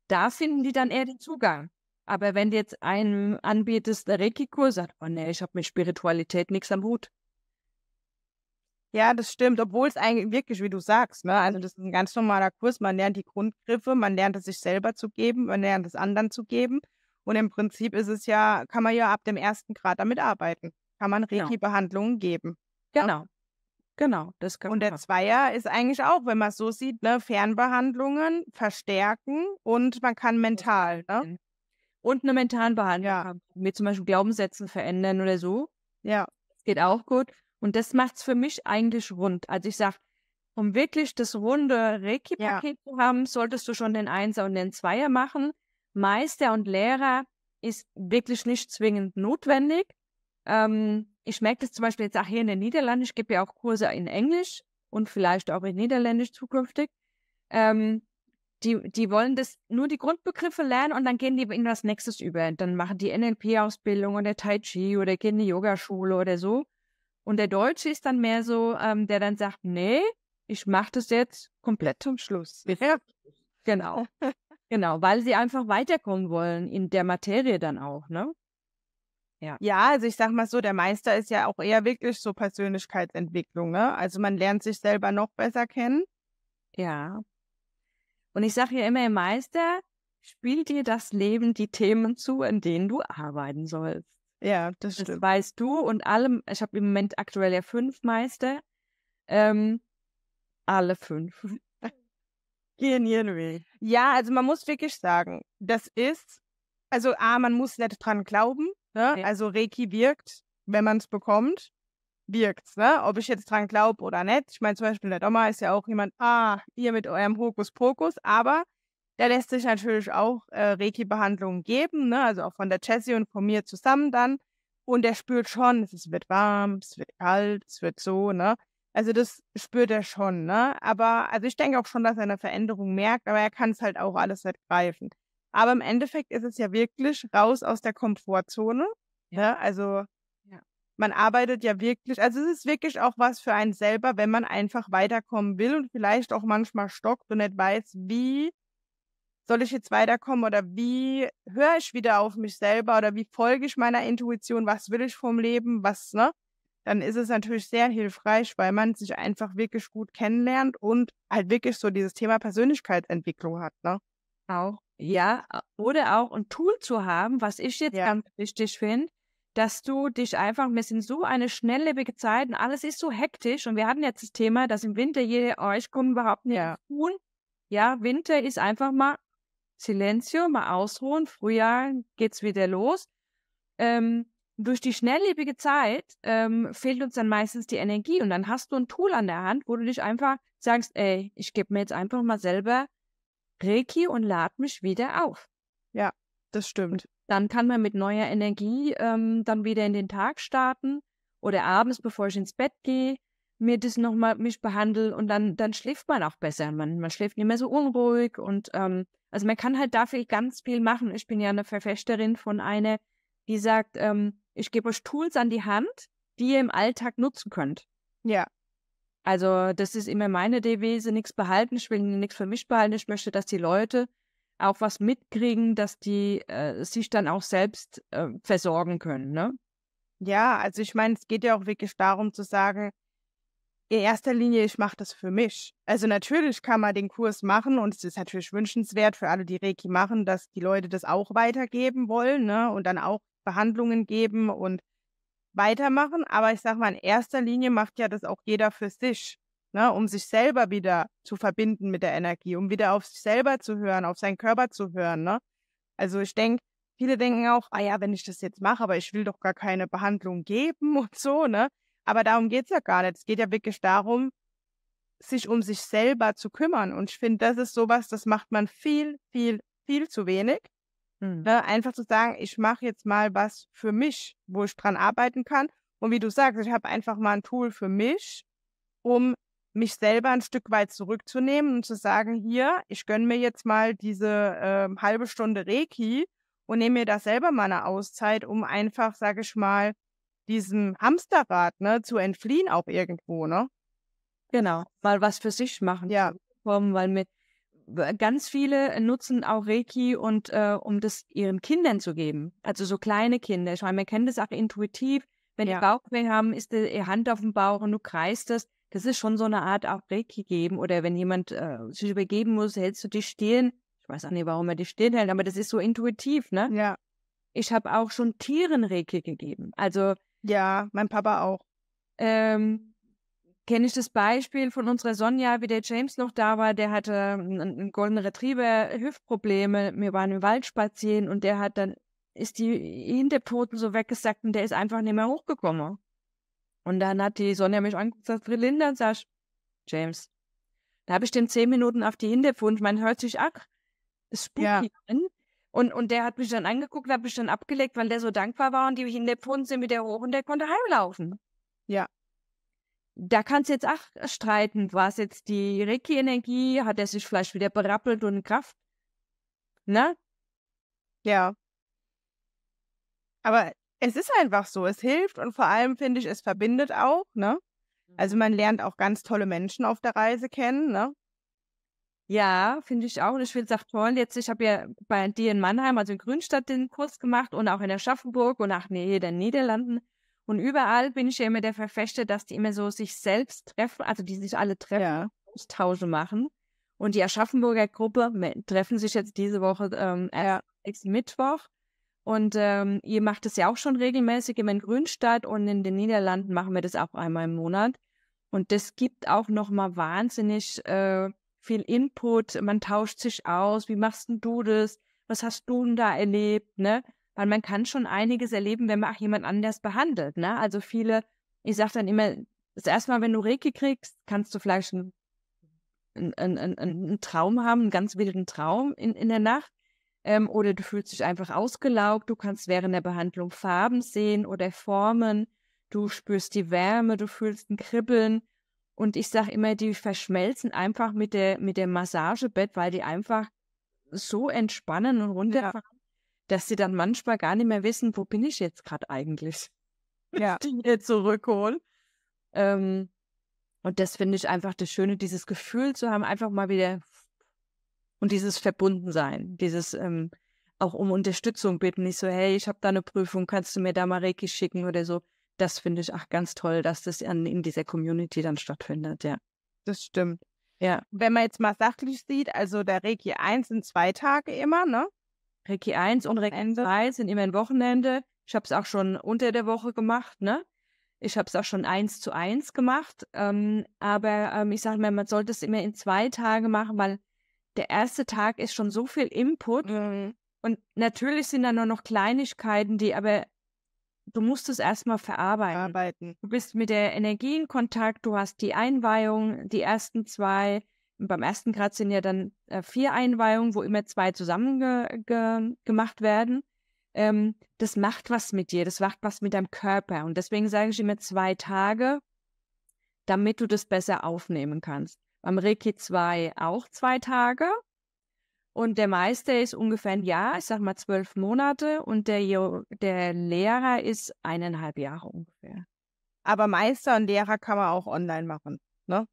Da finden die dann eher den Zugang. Aber wenn du jetzt einem anbietest, der Reiki-Kurs sagt, oh nee, ich habe mit Spiritualität nichts am Hut, ja, das stimmt, obwohl es eigentlich wirklich, wie du sagst, ne, also das ist ein ganz normaler Kurs. Man lernt die Grundgriffe, man lernt es sich selber zu geben, man lernt es anderen zu geben. Und im Prinzip ist es ja, kann man ja ab dem ersten Grad damit arbeiten. Kann man genau. Reiki-Behandlungen geben. Ne? Genau. Ja? Genau, das kann Und der Zweier ist eigentlich auch, wenn man es so sieht, ne, Fernbehandlungen verstärken und man kann mental, ne? Und eine mentalen Behandlung ja. Mit zum Beispiel Glaubenssätzen verändern oder so. Ja. Das geht auch gut. Und das macht es für mich eigentlich rund. Also ich sage, um wirklich das runde Reiki-Paket ja. zu haben, solltest du schon den Einser und den Zweier machen. Meister und Lehrer ist wirklich nicht zwingend notwendig. Ähm, ich merke das zum Beispiel jetzt auch hier in den Niederlanden. Ich gebe ja auch Kurse in Englisch und vielleicht auch in Niederländisch zukünftig. Ähm, die, die wollen das nur die Grundbegriffe lernen und dann gehen die in was Nächstes über. Dann machen die NLP-Ausbildung oder Tai Chi oder gehen in die Yogaschule oder so. Und der Deutsche ist dann mehr so, ähm, der dann sagt, nee, ich mache das jetzt komplett zum Schluss. Ja. Genau. genau, weil sie einfach weiterkommen wollen in der Materie dann auch, ne? Ja. ja, also ich sag mal so, der Meister ist ja auch eher wirklich so Persönlichkeitsentwicklung, ne? Also man lernt sich selber noch besser kennen. Ja. Und ich sage ja immer, Meister, spiel dir das Leben die Themen zu, in denen du arbeiten sollst. Ja, das, das stimmt. weißt du und alle, ich habe im Moment aktuell ja fünf Meister. Ähm, alle fünf. Gehen ihren Weg. Ja, also man muss wirklich sagen, das ist, also A, man muss nicht dran glauben. Ne? Ja. Also Reiki wirkt, wenn man es bekommt, wirkt ne? Ob ich jetzt dran glaube oder nicht. Ich meine, zum Beispiel der Doma ist ja auch jemand, ah, ihr mit eurem Hokuspokus, aber der lässt sich natürlich auch äh, Reiki-Behandlungen geben, ne? also auch von der Jessie und von mir zusammen dann. Und der spürt schon, es wird warm, es wird kalt, es wird so, ne? Also das spürt er schon, ne? Aber also ich denke auch schon, dass er eine Veränderung merkt, aber er kann es halt auch alles nicht greifen. Aber im Endeffekt ist es ja wirklich raus aus der Komfortzone. Ja. Ne? Also ja. man arbeitet ja wirklich, also es ist wirklich auch was für einen selber, wenn man einfach weiterkommen will und vielleicht auch manchmal stockt und nicht weiß, wie soll ich jetzt weiterkommen oder wie höre ich wieder auf mich selber oder wie folge ich meiner Intuition, was will ich vom Leben, was, ne? Dann ist es natürlich sehr hilfreich, weil man sich einfach wirklich gut kennenlernt und halt wirklich so dieses Thema Persönlichkeitsentwicklung hat, ne? Auch, ja, oder auch ein Tool zu haben, was ich jetzt ja. ganz wichtig finde, dass du dich einfach, wir sind so eine schnelllebige Zeit und alles ist so hektisch und wir hatten jetzt das Thema, dass im Winter jeder euch kommt überhaupt nicht ja. tun. Ja, Winter ist einfach mal Silenzio, mal ausruhen, Frühjahr geht's wieder los. Ähm, durch die schnelllebige Zeit ähm, fehlt uns dann meistens die Energie und dann hast du ein Tool an der Hand, wo du dich einfach sagst, ey, ich gebe mir jetzt einfach mal selber Reiki und lade mich wieder auf. Ja, das stimmt. dann kann man mit neuer Energie ähm, dann wieder in den Tag starten oder abends, bevor ich ins Bett gehe, mir das nochmal mich behandeln und dann, dann schläft man auch besser. Man, man schläft nicht mehr so unruhig und ähm, also man kann halt dafür ganz viel machen. Ich bin ja eine Verfechterin von einer, die sagt, ähm, ich gebe euch Tools an die Hand, die ihr im Alltag nutzen könnt. Ja. Also das ist immer meine Devise, nichts behalten, ich will nichts für mich behalten, ich möchte, dass die Leute auch was mitkriegen, dass die äh, sich dann auch selbst äh, versorgen können, ne? Ja, also ich meine, es geht ja auch wirklich darum zu sagen, in erster Linie, ich mache das für mich. Also natürlich kann man den Kurs machen und es ist natürlich wünschenswert für alle, die Reiki machen, dass die Leute das auch weitergeben wollen ne? und dann auch Behandlungen geben und weitermachen. Aber ich sage mal, in erster Linie macht ja das auch jeder für sich, ne? um sich selber wieder zu verbinden mit der Energie, um wieder auf sich selber zu hören, auf seinen Körper zu hören. Ne? Also ich denke, viele denken auch, ah ja, wenn ich das jetzt mache, aber ich will doch gar keine Behandlung geben und so, ne? Aber darum geht es ja gar nicht. Es geht ja wirklich darum, sich um sich selber zu kümmern. Und ich finde, das ist sowas, das macht man viel, viel, viel zu wenig. Mhm. Ne? Einfach zu sagen, ich mache jetzt mal was für mich, wo ich dran arbeiten kann. Und wie du sagst, ich habe einfach mal ein Tool für mich, um mich selber ein Stück weit zurückzunehmen und zu sagen, hier, ich gönne mir jetzt mal diese äh, halbe Stunde Reiki und nehme mir da selber mal eine Auszeit, um einfach, sage ich mal, diesem Hamsterrad ne, zu entfliehen auch irgendwo, ne? Genau, mal was für sich machen. Ja. weil mit äh, ganz viele nutzen auch Reiki und äh, um das ihren Kindern zu geben. Also so kleine Kinder. Ich meine, wir kennen das auch intuitiv. Wenn ja. die Bauchweh haben, ist die, die Hand auf dem Bauch und du kreist das. Das ist schon so eine Art auch Reiki geben. Oder wenn jemand äh, sich übergeben muss, hältst du die Stirn. Ich weiß auch nicht, warum er die Stirn hält, aber das ist so intuitiv, ne? Ja. Ich habe auch schon Tieren Reiki gegeben. Also ja, mein Papa auch. Ähm, Kenne ich das Beispiel von unserer Sonja, wie der James noch da war, der hatte einen, ähm, einen Golden Retriever, Hüftprobleme. Wir waren im Wald spazieren und der hat dann, ist die Hinterpoten so weggesackt und der ist einfach nicht mehr hochgekommen. Und dann hat die Sonja mich angeguckt und Linda, sag ich, James, da habe ich den zehn Minuten auf die Hinterpfoten. man hört sich ach, es spukt ja. an. Und, und der hat mich dann angeguckt, hat mich dann abgelegt, weil der so dankbar war und die mich in der Pfund sind mit der hoch und der konnte heimlaufen. Ja. Da kannst du jetzt auch streiten, war es jetzt die ricky energie hat er sich vielleicht wieder berappelt und Kraft? Ne? Ja. Aber es ist einfach so, es hilft und vor allem finde ich, es verbindet auch, ne? Also man lernt auch ganz tolle Menschen auf der Reise kennen, ne? Ja, finde ich auch. Und ich finde es auch toll. Jetzt, ich habe ja bei dir in Mannheim, also in Grünstadt, den Kurs gemacht und auch in Aschaffenburg und auch in den Niederlanden. Und überall bin ich ja immer der Verfechter, dass die immer so sich selbst treffen, also die sich alle treffen, ja. Austausche machen. Und die Aschaffenburger Gruppe treffen sich jetzt diese Woche ähm, ja. Mittwoch. Und ähm, ihr macht es ja auch schon regelmäßig immer in Grünstadt und in den Niederlanden machen wir das auch einmal im Monat. Und das gibt auch nochmal wahnsinnig äh, viel Input, man tauscht sich aus, wie machst denn du das, was hast du denn da erlebt, ne? Weil man kann schon einiges erleben, wenn man auch jemand anders behandelt, ne? Also viele, ich sage dann immer, das erste Mal, wenn du Reiki kriegst, kannst du vielleicht einen, einen, einen, einen Traum haben, einen ganz wilden Traum in, in der Nacht. Ähm, oder du fühlst dich einfach ausgelaugt, du kannst während der Behandlung Farben sehen oder Formen, du spürst die Wärme, du fühlst ein Kribbeln, und ich sage immer, die verschmelzen einfach mit, der, mit dem Massagebett, weil die einfach so entspannen und runterfahren, ja. dass sie dann manchmal gar nicht mehr wissen, wo bin ich jetzt gerade eigentlich? Ja. die hier zurückholen. Ähm, und das finde ich einfach das Schöne, dieses Gefühl zu haben, einfach mal wieder und dieses Verbundensein, dieses ähm, auch um Unterstützung bitten, nicht so, hey, ich habe da eine Prüfung, kannst du mir da mal Reiki schicken oder so, das finde ich auch ganz toll, dass das an, in dieser Community dann stattfindet, ja. Das stimmt. Ja. Wenn man jetzt mal sachlich sieht, also der Reiki 1 sind zwei Tage immer, ne? Reiki 1 und Reiki 2 sind immer ein Wochenende. Ich habe es auch schon unter der Woche gemacht, ne? Ich habe es auch schon eins zu eins gemacht. Ähm, aber ähm, ich sage mal, man sollte es immer in zwei Tage machen, weil der erste Tag ist schon so viel Input. Mhm. Und natürlich sind da nur noch Kleinigkeiten, die aber du musst es erstmal verarbeiten. Arbeiten. Du bist mit der Energie in Kontakt, du hast die Einweihung, die ersten zwei. Beim ersten Grad sind ja dann äh, vier Einweihungen, wo immer zwei zusammen ge ge gemacht werden. Ähm, das macht was mit dir, das macht was mit deinem Körper. Und deswegen sage ich immer zwei Tage, damit du das besser aufnehmen kannst. Beim Reiki 2 auch zwei Tage, und der Meister ist ungefähr ein Jahr, ich sag mal zwölf Monate, und der, der Lehrer ist eineinhalb Jahre ungefähr. Aber Meister und Lehrer kann man auch online machen, ne?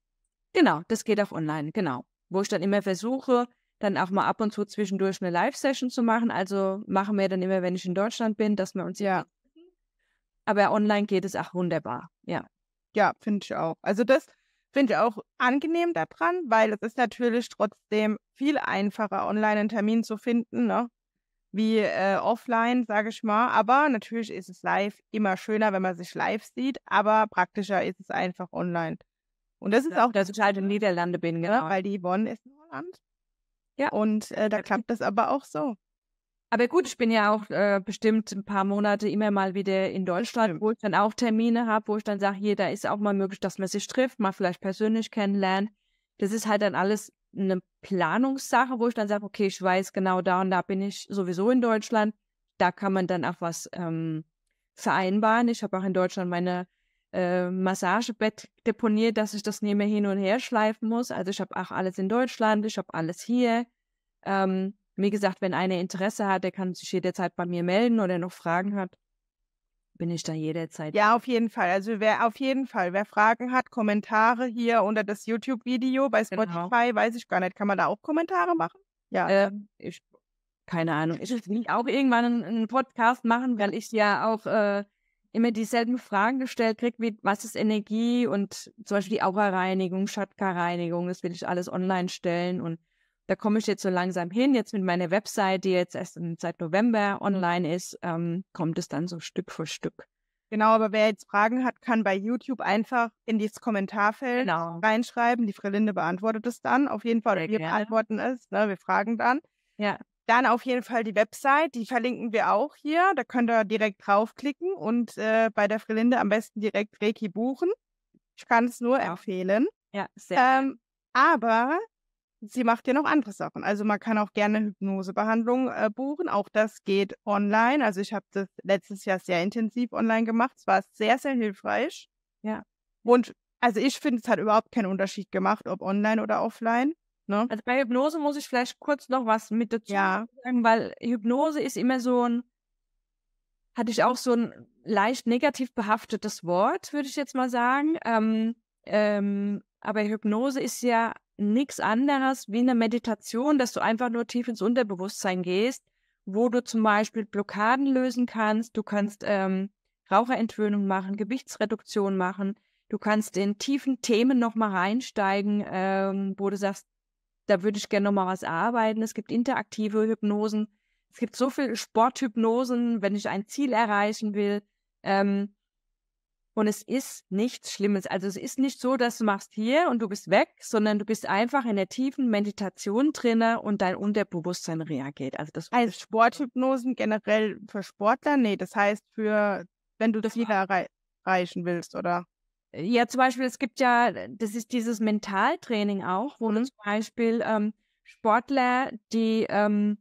Genau, das geht auch online, genau. Wo ich dann immer versuche, dann auch mal ab und zu zwischendurch eine Live-Session zu machen. Also machen wir dann immer, wenn ich in Deutschland bin, dass wir uns ja. Aber online geht es auch wunderbar, ja. Ja, finde ich auch. Also das, finde auch angenehm daran, weil es ist natürlich trotzdem viel einfacher, online einen Termin zu finden, ne? wie äh, offline, sage ich mal. Aber natürlich ist es live immer schöner, wenn man sich live sieht, aber praktischer ist es einfach online. Und das ist ja, auch, dass ich halt in Niederlande bin, ne, genau. weil die Bonn ist in Holland. Ja. Und äh, da klappt das aber auch so. Aber gut, ich bin ja auch äh, bestimmt ein paar Monate immer mal wieder in Deutschland, wo ich dann auch Termine habe, wo ich dann sage, hier, da ist auch mal möglich, dass man sich trifft, mal vielleicht persönlich kennenlernt. Das ist halt dann alles eine Planungssache, wo ich dann sage, okay, ich weiß genau, da und da bin ich sowieso in Deutschland. Da kann man dann auch was ähm, vereinbaren. Ich habe auch in Deutschland meine äh, Massagebett deponiert, dass ich das nicht mehr hin und her schleifen muss. Also ich habe auch alles in Deutschland, ich habe alles hier. Ähm, wie gesagt, wenn einer Interesse hat, der kann sich jederzeit bei mir melden oder noch Fragen hat, bin ich da jederzeit. Ja, auf jeden Fall. Also wer auf jeden Fall, wer Fragen hat, Kommentare hier unter das YouTube-Video bei genau. Spotify, genau. weiß ich gar nicht. Kann man da auch Kommentare machen? Ja. Äh, ich, keine Ahnung. Ich will auch irgendwann einen, einen, Podcast machen, weil ich ja auch äh, immer dieselben Fragen gestellt kriege, wie was ist Energie und zum Beispiel die Aura-Reinigung, Schatka-Reinigung, das will ich alles online stellen und da komme ich jetzt so langsam hin. Jetzt mit meiner Website, die jetzt erst seit November mhm. online ist, ähm, kommt es dann so Stück für Stück. Genau, aber wer jetzt Fragen hat, kann bei YouTube einfach in das Kommentarfeld genau. reinschreiben. Die Frelinde beantwortet es dann auf jeden Fall. wir beantworten es, ne? wir fragen dann. Ja. Dann auf jeden Fall die Website, die verlinken wir auch hier. Da könnt ihr direkt draufklicken und äh, bei der Frelinde am besten direkt Reiki buchen. Ich kann es nur genau. empfehlen. Ja, sehr. Ähm, aber sie macht ja noch andere Sachen. Also man kann auch gerne Hypnosebehandlung äh, buchen. Auch das geht online. Also ich habe das letztes Jahr sehr intensiv online gemacht. Es war sehr, sehr hilfreich. Ja. Und also ich finde, es hat überhaupt keinen Unterschied gemacht, ob online oder offline. Ne? Also bei Hypnose muss ich vielleicht kurz noch was mit dazu ja. sagen, weil Hypnose ist immer so ein, hatte ich auch so ein leicht negativ behaftetes Wort, würde ich jetzt mal sagen. Ähm, ähm, aber Hypnose ist ja nichts anderes wie eine Meditation, dass du einfach nur tief ins Unterbewusstsein gehst, wo du zum Beispiel Blockaden lösen kannst, du kannst ähm, Raucherentwöhnung machen, Gewichtsreduktion machen, du kannst in tiefen Themen nochmal reinsteigen, ähm, wo du sagst, da würde ich gerne nochmal was arbeiten. Es gibt interaktive Hypnosen, es gibt so viele Sporthypnosen, wenn ich ein Ziel erreichen will. Ähm, und es ist nichts Schlimmes. Also es ist nicht so, dass du machst hier und du bist weg, sondern du bist einfach in der tiefen Meditation drinne und dein Unterbewusstsein reagiert. Also das also Sporthypnosen generell für Sportler? Nee, das heißt für, wenn du das wieder erreichen willst, oder? Ja, zum Beispiel, es gibt ja, äh, das ist dieses Mentaltraining auch, wo mhm. zum Beispiel ähm, Sportler, die ähm,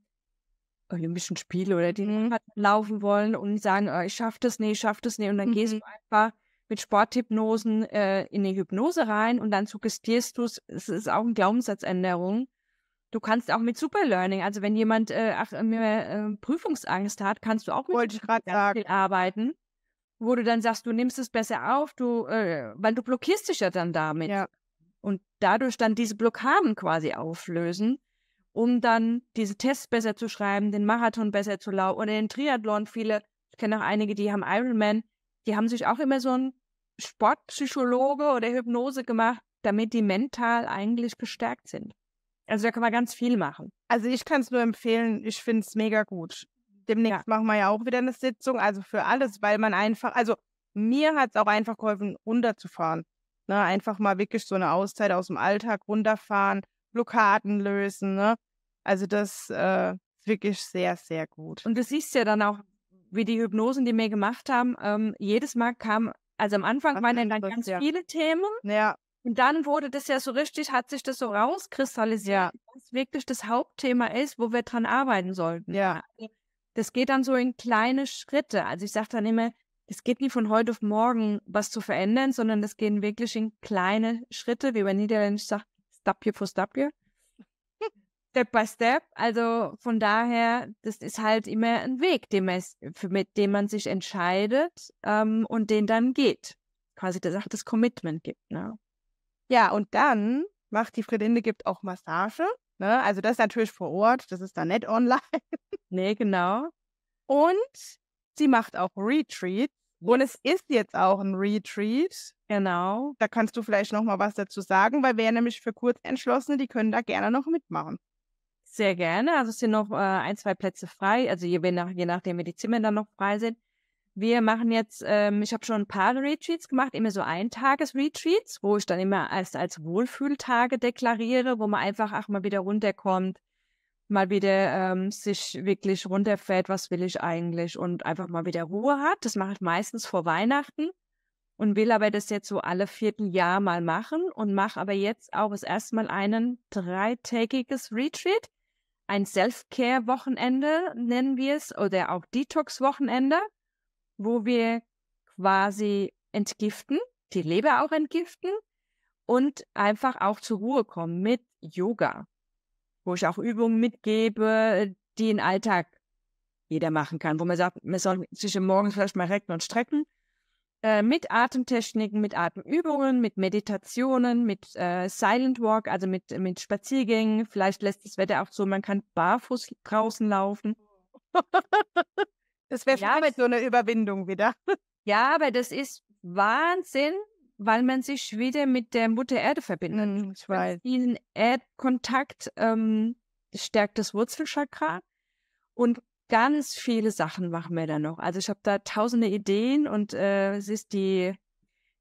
Olympischen Spiele oder die mhm. laufen wollen und sagen, oh, ich schaffe das nicht, ich schaffe das nicht. Und dann mhm. gehst du einfach mit Sporthypnosen äh, in die Hypnose rein und dann suggestierst du es. Es ist auch eine Glaubenssatzänderung. Du kannst auch mit Superlearning, also wenn jemand äh, ach, äh, mehr, äh, Prüfungsangst hat, kannst du auch mit Superlearning arbeiten, wo du dann sagst, du nimmst es besser auf, du, äh, weil du blockierst dich ja dann damit. Ja. Und dadurch dann diese Blockaden quasi auflösen, um dann diese Tests besser zu schreiben, den Marathon besser zu laufen oder den Triathlon. Viele, ich kenne auch einige, die haben Ironman, die haben sich auch immer so ein Sportpsychologe oder Hypnose gemacht, damit die mental eigentlich gestärkt sind. Also da kann man ganz viel machen. Also ich kann es nur empfehlen, ich finde es mega gut. Demnächst ja. machen wir ja auch wieder eine Sitzung, also für alles, weil man einfach, also mir hat es auch einfach geholfen, runterzufahren. Ne? Einfach mal wirklich so eine Auszeit aus dem Alltag runterfahren, Blockaden lösen. Ne? Also das äh, ist wirklich sehr, sehr gut. Und du siehst ja dann auch, wie die Hypnosen, die wir gemacht haben, ähm, jedes Mal kam also am Anfang waren dann ganz ja. viele Themen. Ja. Und dann wurde das ja so richtig, hat sich das so rauskristallisiert, ja. was wirklich das Hauptthema ist, wo wir dran arbeiten sollten. Ja. Also, das geht dann so in kleine Schritte. Also ich sage dann immer, es geht nie von heute auf morgen was zu verändern, sondern das gehen wirklich in kleine Schritte, wie bei Niederländisch sagt, stapje für stapje. Step by Step. Also von daher, das ist halt immer ein Weg, dem es, mit dem man sich entscheidet ähm, und den dann geht. Quasi das auch das Commitment gibt. Ne? Ja, und dann macht die Friedinde gibt auch Massage. Ne? Also das ist natürlich vor Ort, das ist dann nicht online. nee, genau. Und sie macht auch Retreat. Und es ist jetzt auch ein Retreat. Genau. Da kannst du vielleicht noch mal was dazu sagen, weil wir nämlich für kurz entschlossene, die können da gerne noch mitmachen. Sehr gerne. Also es sind noch äh, ein, zwei Plätze frei. Also je, nach, je nachdem, wie die Zimmer dann noch frei sind. Wir machen jetzt, ähm, ich habe schon ein paar Retreats gemacht, immer so Eintages-Retreats, wo ich dann immer als, als Wohlfühltage deklariere, wo man einfach auch mal wieder runterkommt, mal wieder ähm, sich wirklich runterfährt, was will ich eigentlich und einfach mal wieder Ruhe hat. Das mache ich meistens vor Weihnachten und will aber das jetzt so alle vierten Jahr mal machen und mache aber jetzt auch das erste Mal einen dreitägiges Retreat ein Self-Care-Wochenende, nennen wir es, oder auch Detox-Wochenende, wo wir quasi entgiften, die Leber auch entgiften und einfach auch zur Ruhe kommen mit Yoga, wo ich auch Übungen mitgebe, die im Alltag jeder machen kann, wo man sagt, man soll sich morgens vielleicht mal recken und strecken äh, mit Atemtechniken, mit Atemübungen, mit Meditationen, mit äh, Silent Walk, also mit, mit Spaziergängen. Vielleicht lässt das Wetter auch so, man kann barfuß draußen laufen. das wäre ja, vielleicht so eine Überwindung wieder. ja, aber das ist Wahnsinn, weil man sich wieder mit der Mutter Erde verbindet. Hm, ich weiß. Diesen Erdkontakt ähm, stärkt das Wurzelchakra. Und ganz viele Sachen machen wir da noch. Also ich habe da tausende Ideen und äh, es ist die,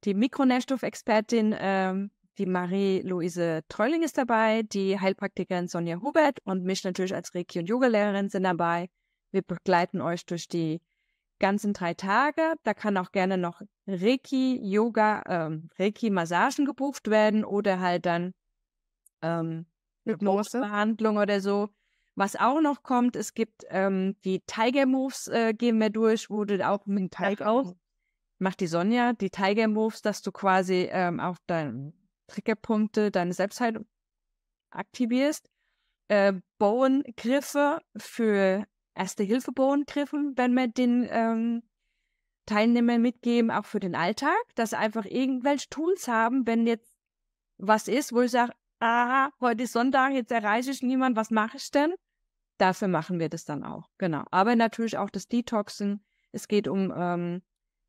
die Mikronährstoffexpertin, ähm, die Marie-Louise Treuling ist dabei, die Heilpraktikerin Sonja Hubert und mich natürlich als Reiki- und Yogalehrerin sind dabei. Wir begleiten euch durch die ganzen drei Tage. Da kann auch gerne noch Reiki, Yoga, ähm, Reiki-Massagen gebucht werden oder halt dann ähm, Hypnosebehandlung oder so. Was auch noch kommt, es gibt ähm, die Tiger Moves, äh, gehen wir durch, wo du auch mit dem Teig auch macht die Sonja, die Tiger Moves, dass du quasi ähm, auch deine Triggerpunkte, deine Selbstheilung aktivierst. Äh, Bowengriffe für Erste-Hilfe-Bowengriffe, wenn wir den ähm, Teilnehmern mitgeben, auch für den Alltag, dass sie einfach irgendwelche Tools haben, wenn jetzt was ist, wo ich sage, aha, heute ist Sonntag, jetzt erreiche ich niemanden, was mache ich denn? dafür machen wir das dann auch. Genau. Aber natürlich auch das Detoxen. Es geht um ähm,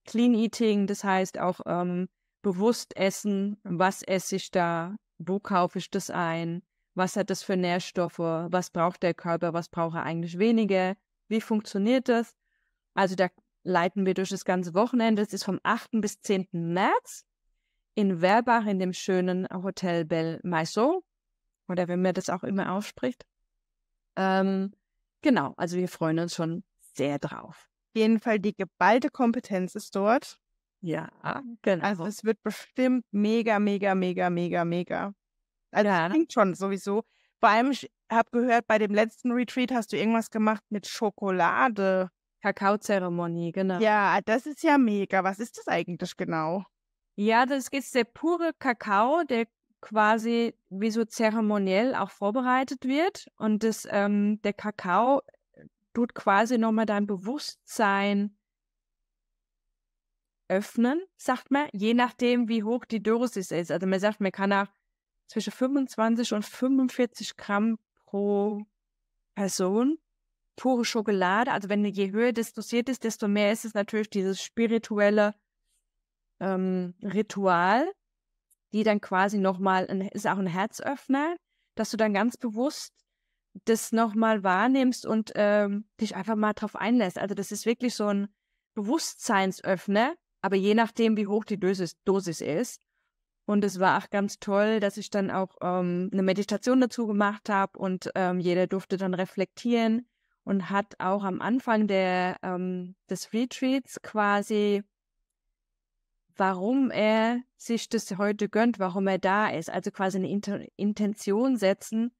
Clean Eating, das heißt auch ähm, bewusst essen. Was esse ich da? Wo kaufe ich das ein? Was hat das für Nährstoffe? Was braucht der Körper? Was braucht er eigentlich weniger? Wie funktioniert das? Also da leiten wir durch das ganze Wochenende. Das ist vom 8. bis 10. März in Werbach in dem schönen Hotel Belle Maison oder wenn man das auch immer ausspricht. Ähm, genau, also wir freuen uns schon sehr drauf. Auf jeden Fall die geballte Kompetenz ist dort. Ja, genau. Also es wird bestimmt mega, mega, mega, mega, mega. Also ja. das klingt schon sowieso. Vor allem, ich habe gehört, bei dem letzten Retreat hast du irgendwas gemacht mit Schokolade. Kakaozeremonie, genau. Ja, das ist ja mega. Was ist das eigentlich genau? Ja, das ist der pure Kakao, der quasi wie so zeremoniell auch vorbereitet wird und das, ähm, der Kakao äh, tut quasi nochmal dein Bewusstsein öffnen, sagt man, je nachdem, wie hoch die Dosis ist. Also man sagt, man kann auch zwischen 25 und 45 Gramm pro Person pure Schokolade, also wenn je höher das dosiert ist, desto mehr ist es natürlich dieses spirituelle ähm, Ritual, die dann quasi nochmal, ist auch ein Herzöffner, dass du dann ganz bewusst das nochmal wahrnimmst und ähm, dich einfach mal drauf einlässt. Also das ist wirklich so ein Bewusstseinsöffner, aber je nachdem, wie hoch die Dosis, Dosis ist. Und es war auch ganz toll, dass ich dann auch ähm, eine Meditation dazu gemacht habe und ähm, jeder durfte dann reflektieren und hat auch am Anfang der, ähm, des Retreats quasi warum er sich das heute gönnt, warum er da ist. Also quasi eine Int Intention setzen,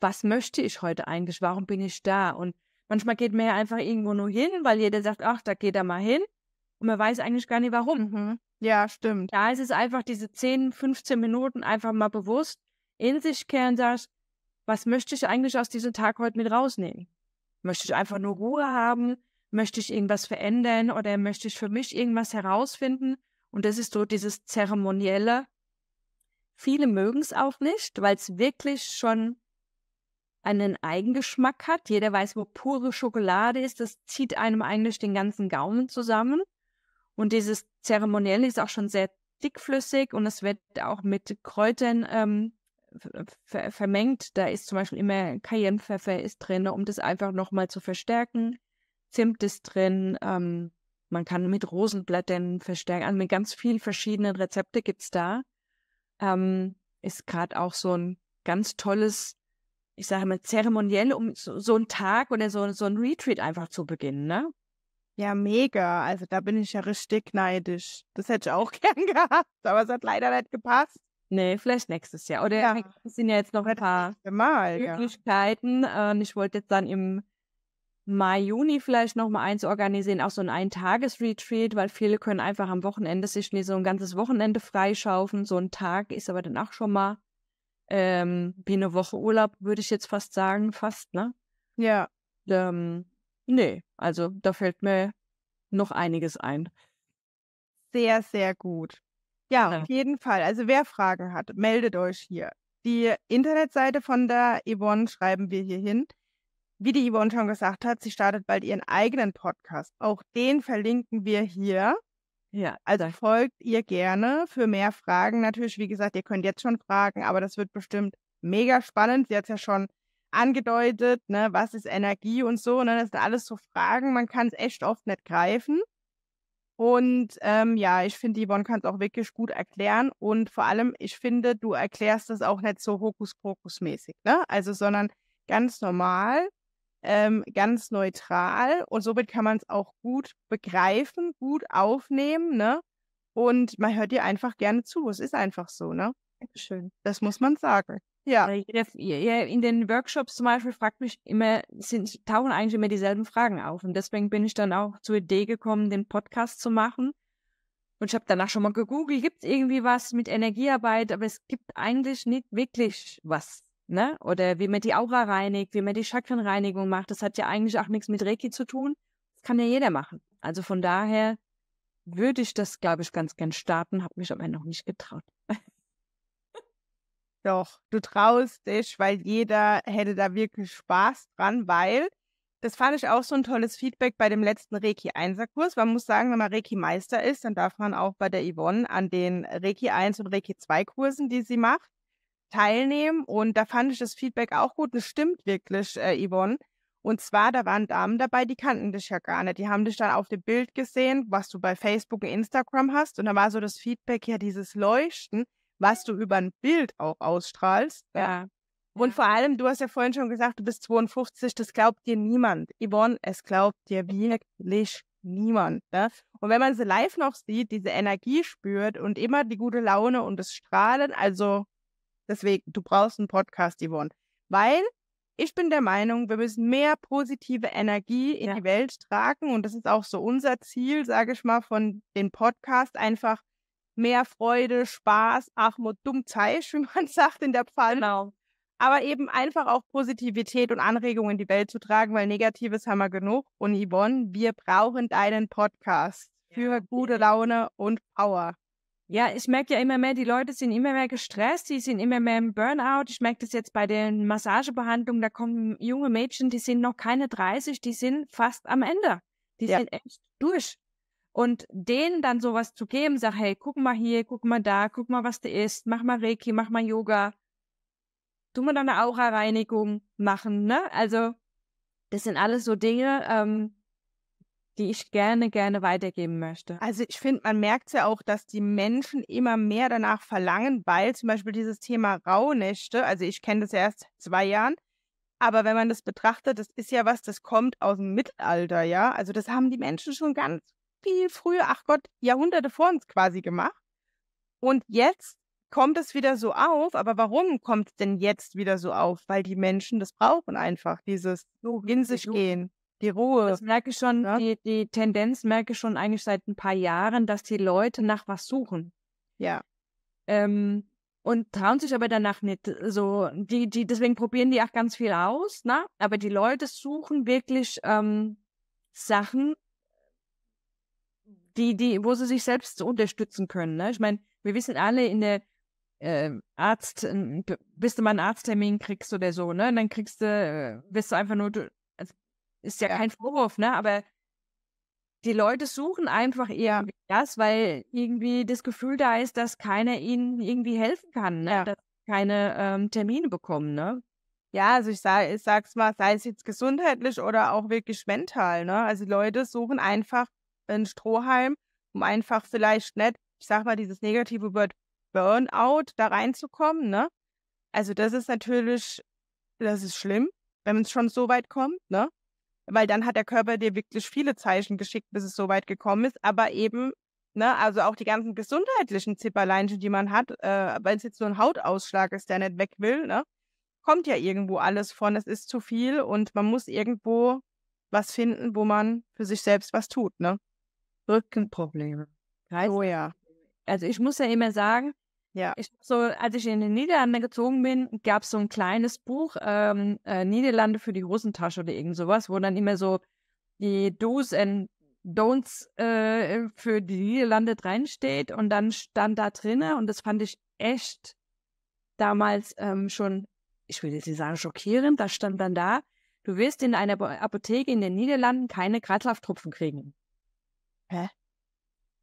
was möchte ich heute eigentlich, warum bin ich da? Und manchmal geht man ja einfach irgendwo nur hin, weil jeder sagt, ach, da geht er mal hin. Und man weiß eigentlich gar nicht warum. Mhm. Ja, stimmt. Da ist es einfach diese 10, 15 Minuten einfach mal bewusst in sich kehren, sagst, was möchte ich eigentlich aus diesem Tag heute mit rausnehmen? Möchte ich einfach nur Ruhe haben? Möchte ich irgendwas verändern oder möchte ich für mich irgendwas herausfinden? Und das ist so dieses Zeremonielle. Viele mögen es auch nicht, weil es wirklich schon einen Eigengeschmack hat. Jeder weiß, wo pure Schokolade ist. Das zieht einem eigentlich den ganzen Gaumen zusammen. Und dieses Zeremonielle ist auch schon sehr dickflüssig und es wird auch mit Kräutern ähm, äh, ver vermengt. Da ist zum Beispiel immer Cayennepfeffer ist drin, um das einfach nochmal zu verstärken. Zimt ist drin, ähm, man kann mit Rosenblättern verstärken. Also mit ganz vielen verschiedenen Rezepte es da. Ähm, ist gerade auch so ein ganz tolles, ich sage mal, zeremoniell, um so, so einen Tag oder so, so ein Retreat einfach zu beginnen, ne? Ja, mega. Also da bin ich ja richtig neidisch. Das hätte ich auch gern gehabt, aber es hat leider nicht gepasst. Nee, vielleicht nächstes Jahr. Oder ja. es sind ja jetzt noch ein paar Mal, Möglichkeiten. Ja. Äh, ich wollte jetzt dann im Mai, Juni vielleicht nochmal eins organisieren, auch so ein Ein-Tages-Retreat, weil viele können einfach am Wochenende sich nicht so ein ganzes Wochenende freischaufen. So ein Tag ist aber dann auch schon mal ähm, wie eine Woche Urlaub, würde ich jetzt fast sagen, fast, ne? Ja. Ähm, nee, also da fällt mir noch einiges ein. Sehr, sehr gut. Ja, ja, auf jeden Fall. Also wer Fragen hat, meldet euch hier. Die Internetseite von der Yvonne schreiben wir hier hin. Wie die Yvonne schon gesagt hat, sie startet bald ihren eigenen Podcast. Auch den verlinken wir hier. Ja, also folgt ihr gerne für mehr Fragen. Natürlich, wie gesagt, ihr könnt jetzt schon fragen, aber das wird bestimmt mega spannend. Sie hat es ja schon angedeutet, ne, was ist Energie und so. Ne, das sind alles so Fragen, man kann es echt oft nicht greifen. Und ähm, ja, ich finde, Yvonne kann es auch wirklich gut erklären. Und vor allem, ich finde, du erklärst es auch nicht so Hokuspokus-mäßig, ne? Also, sondern ganz normal ähm, ganz neutral und somit kann man es auch gut begreifen, gut aufnehmen, ne? Und man hört dir einfach gerne zu. Es ist einfach so, ne? Schön. Das muss man sagen. Ja. In den Workshops zum Beispiel fragt mich immer, sind, tauchen eigentlich immer dieselben Fragen auf. Und deswegen bin ich dann auch zur Idee gekommen, den Podcast zu machen. Und ich habe danach schon mal gegoogelt, gibt es irgendwie was mit Energiearbeit, aber es gibt eigentlich nicht wirklich was ne? Oder wie man die Aura reinigt, wie man die Chakrenreinigung macht. Das hat ja eigentlich auch nichts mit Reiki zu tun. Das kann ja jeder machen. Also von daher würde ich das, glaube ich, ganz gern starten, habe mich aber noch nicht getraut. Doch, du traust dich, weil jeder hätte da wirklich Spaß dran, weil das fand ich auch so ein tolles Feedback bei dem letzten Reiki 1er Kurs. Man muss sagen, wenn man Reiki Meister ist, dann darf man auch bei der Yvonne an den Reiki 1 und Reiki 2 Kursen, die sie macht, teilnehmen. Und da fand ich das Feedback auch gut. Das stimmt wirklich, äh, Yvonne. Und zwar, da waren Damen dabei, die kannten dich ja gar nicht. Die haben dich dann auf dem Bild gesehen, was du bei Facebook und Instagram hast. Und da war so das Feedback ja dieses Leuchten, was du über ein Bild auch ausstrahlst. Ne? Ja. Und vor allem, du hast ja vorhin schon gesagt, du bist 52, das glaubt dir niemand. Yvonne, es glaubt dir wirklich niemand. Ne? Und wenn man sie live noch sieht, diese Energie spürt und immer die gute Laune und das Strahlen, also Deswegen, du brauchst einen Podcast, Yvonne. Weil ich bin der Meinung, wir müssen mehr positive Energie in ja. die Welt tragen. Und das ist auch so unser Ziel, sage ich mal, von dem Podcast. Einfach mehr Freude, Spaß, Achmut, dumm Zeich, wie man sagt in der Pfanne. Genau. Aber eben einfach auch Positivität und Anregungen in die Welt zu tragen, weil Negatives haben wir genug. Und Yvonne, wir brauchen deinen Podcast ja. für gute Laune und Power. Ja, ich merke ja immer mehr, die Leute sind immer mehr gestresst, die sind immer mehr im Burnout. Ich merke das jetzt bei den Massagebehandlungen, da kommen junge Mädchen, die sind noch keine 30, die sind fast am Ende. Die ja. sind echt durch. Und denen dann sowas zu geben, sag, hey, guck mal hier, guck mal da, guck mal, was du isst, mach mal Reiki, mach mal Yoga, tu mal eine Aura-Reinigung machen, ne? Also, das sind alles so Dinge, ähm, die ich gerne, gerne weitergeben möchte. Also ich finde, man merkt ja auch, dass die Menschen immer mehr danach verlangen, weil zum Beispiel dieses Thema Rauhnächte, also ich kenne das ja erst zwei Jahren, aber wenn man das betrachtet, das ist ja was, das kommt aus dem Mittelalter, ja. Also das haben die Menschen schon ganz viel früher, ach Gott, Jahrhunderte vor uns quasi gemacht. Und jetzt kommt es wieder so auf, aber warum kommt es denn jetzt wieder so auf? Weil die Menschen das brauchen einfach, dieses in sich gehen. Die Ruhe. Das merke ich schon, ja. Ne? die, die Tendenz merke ich schon eigentlich seit ein paar Jahren, dass die Leute nach was suchen. Ja. Ähm, und trauen sich aber danach nicht. So, die, die, deswegen probieren die auch ganz viel aus, ne? Aber die Leute suchen wirklich ähm, Sachen, die, die, wo sie sich selbst unterstützen können. Ne? Ich meine, wir wissen alle, in der äh, Arzt, ähm, bis du mal einen Arzttermin kriegst oder so, ne? Und dann kriegst du, äh, wirst du einfach nur ist ja, ja. kein Vorwurf, ne? Aber die Leute suchen einfach eher das, weil irgendwie das Gefühl da ist, dass keiner ihnen irgendwie helfen kann, ne? Ja. dass keine ähm, Termine bekommen, ne? Ja, also ich sage, ich sag's mal, sei es jetzt gesundheitlich oder auch wirklich mental, ne? Also Leute suchen einfach einen Strohhalm, um einfach vielleicht nicht, ich sag mal, dieses negative Wort Burnout da reinzukommen, ne? Also das ist natürlich, das ist schlimm, wenn es schon so weit kommt, ne? weil dann hat der Körper dir wirklich viele Zeichen geschickt, bis es so weit gekommen ist, aber eben, ne, also auch die ganzen gesundheitlichen Zipperleinchen, die man hat, äh, wenn es jetzt so ein Hautausschlag ist, der nicht weg will, ne, kommt ja irgendwo alles von, es ist zu viel und man muss irgendwo was finden, wo man für sich selbst was tut, ne? Rückenprobleme. Oh ja. Also ich muss ja immer sagen, ja. Ich so, als ich in den Niederlanden gezogen bin, gab es so ein kleines Buch, ähm, äh, Niederlande für die Hosentasche oder irgend sowas, wo dann immer so die Do's and Don'ts äh, für die Niederlande drinsteht Und dann stand da drinnen und das fand ich echt damals ähm, schon, ich will jetzt nicht sagen schockierend, da stand dann da, du wirst in einer Apotheke in den Niederlanden keine Kreislauftropfen kriegen. Hä?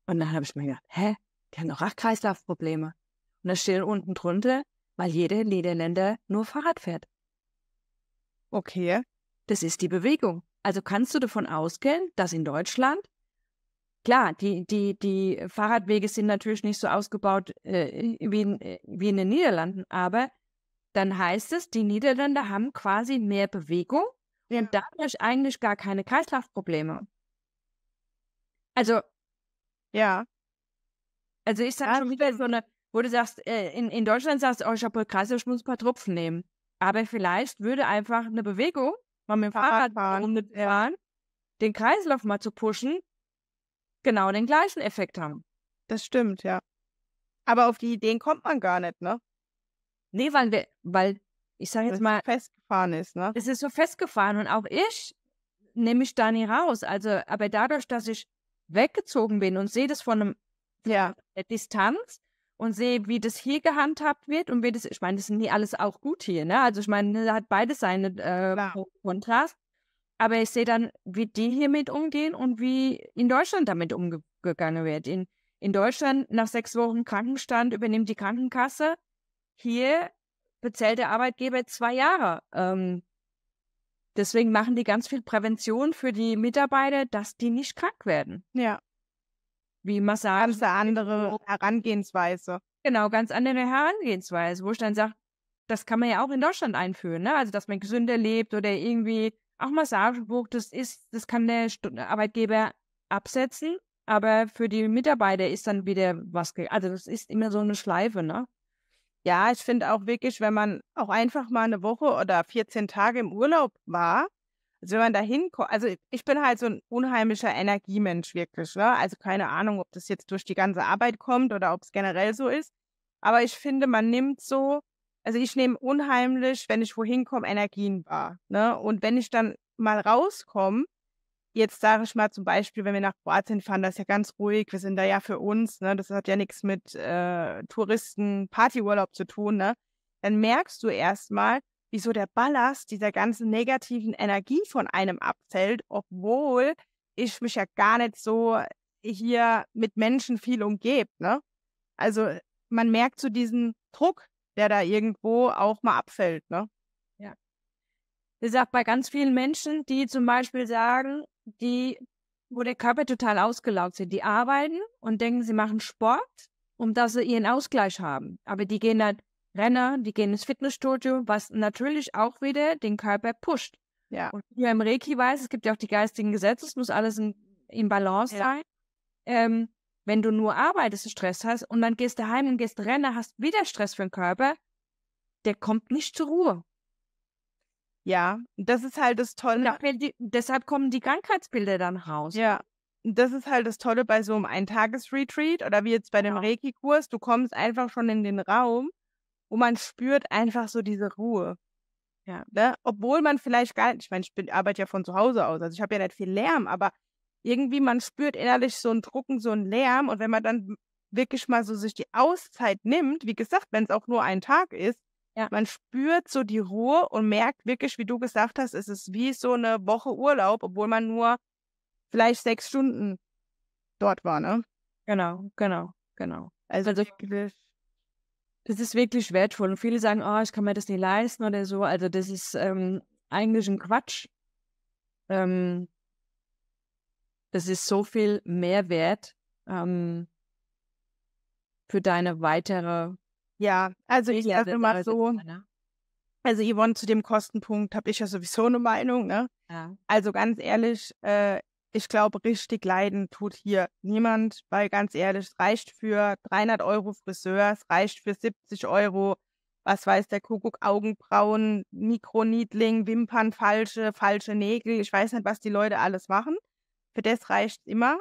Und dann habe ich mir gedacht, hä? Die haben doch auch Kreislaufprobleme. Und da steht unten drunter, weil jeder Niederländer nur Fahrrad fährt. Okay. Das ist die Bewegung. Also kannst du davon ausgehen, dass in Deutschland, klar, die, die, die Fahrradwege sind natürlich nicht so ausgebaut äh, wie, in, äh, wie in den Niederlanden, aber dann heißt es, die Niederländer haben quasi mehr Bewegung ja. und dadurch eigentlich gar keine Kreislaufprobleme. Also. Ja. Also ich sage ja, schon wieder so eine, wo du sagst, äh, in, in Deutschland sagst, oh, ich habe Krasse, ich muss ein paar Tropfen nehmen. Aber vielleicht würde einfach eine Bewegung, mal mit dem Fahrrad, Fahrrad fahren, ja. den Kreislauf mal zu pushen, genau den gleichen Effekt haben. Das stimmt, ja. Aber auf die Ideen kommt man gar nicht, ne? Nee, weil wir, weil, ich sage jetzt mal. Es Festgefahren ist, ne? Es ist so festgefahren und auch ich nehme mich da nie raus. Also, aber dadurch, dass ich weggezogen bin und sehe das von einem ja. der Distanz, und sehe, wie das hier gehandhabt wird und wie das, ich meine, das sind nie alles auch gut hier, ne? Also ich meine, das ne, hat beides seine äh, ja. Kontrast. Aber ich sehe dann, wie die hiermit umgehen und wie in Deutschland damit umgegangen wird. In, in Deutschland nach sechs Wochen Krankenstand übernimmt die Krankenkasse. Hier bezahlt der Arbeitgeber zwei Jahre. Ähm, deswegen machen die ganz viel Prävention für die Mitarbeiter, dass die nicht krank werden. Ja wie Massage. Ganz andere Herangehensweise. Genau, ganz andere Herangehensweise, wo ich dann sage, das kann man ja auch in Deutschland einführen, ne? Also, dass man gesünder lebt oder irgendwie auch Massagebuch, das ist, das kann der Arbeitgeber absetzen, aber für die Mitarbeiter ist dann wieder was, also das ist immer so eine Schleife, ne? Ja, ich finde auch wirklich, wenn man auch einfach mal eine Woche oder 14 Tage im Urlaub war, also wenn man da hinkommt, also ich bin halt so ein unheimlicher Energiemensch wirklich, ne? Also keine Ahnung, ob das jetzt durch die ganze Arbeit kommt oder ob es generell so ist. Aber ich finde, man nimmt so, also ich nehme unheimlich, wenn ich wohin komme, Energien wahr. Ne? Und wenn ich dann mal rauskomme, jetzt sage ich mal zum Beispiel, wenn wir nach Kroatien fahren, das ist ja ganz ruhig, wir sind da ja für uns, ne? Das hat ja nichts mit äh, Touristen, Partyurlaub zu tun, ne? Dann merkst du erstmal, wieso der Ballast dieser ganzen negativen Energie von einem abfällt, obwohl ich mich ja gar nicht so hier mit Menschen viel umgebt. Ne? Also man merkt so diesen Druck, der da irgendwo auch mal abfällt. Ne? Ja. Wie gesagt, bei ganz vielen Menschen, die zum Beispiel sagen, die, wo der Körper total ausgelaugt sind, die arbeiten und denken, sie machen Sport, um dass sie ihren Ausgleich haben. Aber die gehen dann Renner, die gehen ins Fitnessstudio, was natürlich auch wieder den Körper pusht. Ja. Und wie man im Reiki weiß, es gibt ja auch die geistigen Gesetze, es muss alles in, in Balance ja. sein. Ähm, wenn du nur arbeitest, Stress hast und dann gehst du heim und gehst rennen, hast wieder Stress für den Körper, der kommt nicht zur Ruhe. Ja, das ist halt das Tolle. Die, deshalb kommen die Krankheitsbilder dann raus. Ja, das ist halt das Tolle bei so einem Eintagesretreat oder wie jetzt bei dem ja. Reiki-Kurs. Du kommst einfach schon in den Raum wo man spürt einfach so diese Ruhe. Ja, ne? Obwohl man vielleicht gar nicht, ich meine, ich bin, arbeite ja von zu Hause aus, also ich habe ja nicht viel Lärm, aber irgendwie man spürt innerlich so ein Drucken, so ein Lärm und wenn man dann wirklich mal so sich die Auszeit nimmt, wie gesagt, wenn es auch nur ein Tag ist, ja. man spürt so die Ruhe und merkt wirklich, wie du gesagt hast, es ist wie so eine Woche Urlaub, obwohl man nur vielleicht sechs Stunden dort war, ne? Genau, genau, genau. Also, also ich, das ist wirklich wertvoll. Und viele sagen, oh, ich kann mir das nicht leisten oder so. Also das ist ähm, eigentlich ein Quatsch. Ähm, das ist so viel Mehrwert ähm, für deine weitere. Ja, also ich sage immer so. Ne? Also Yvonne, zu dem Kostenpunkt habe ich ja sowieso eine Meinung. Ne? Ja. Also ganz ehrlich, äh, ich glaube, richtig leiden tut hier niemand, weil ganz ehrlich, es reicht für 300 Euro Friseur, es reicht für 70 Euro, was weiß der Kuckuck, Augenbrauen, Mikroniedling, Wimpern, falsche, falsche Nägel. Ich weiß nicht, was die Leute alles machen. Für das reicht immer.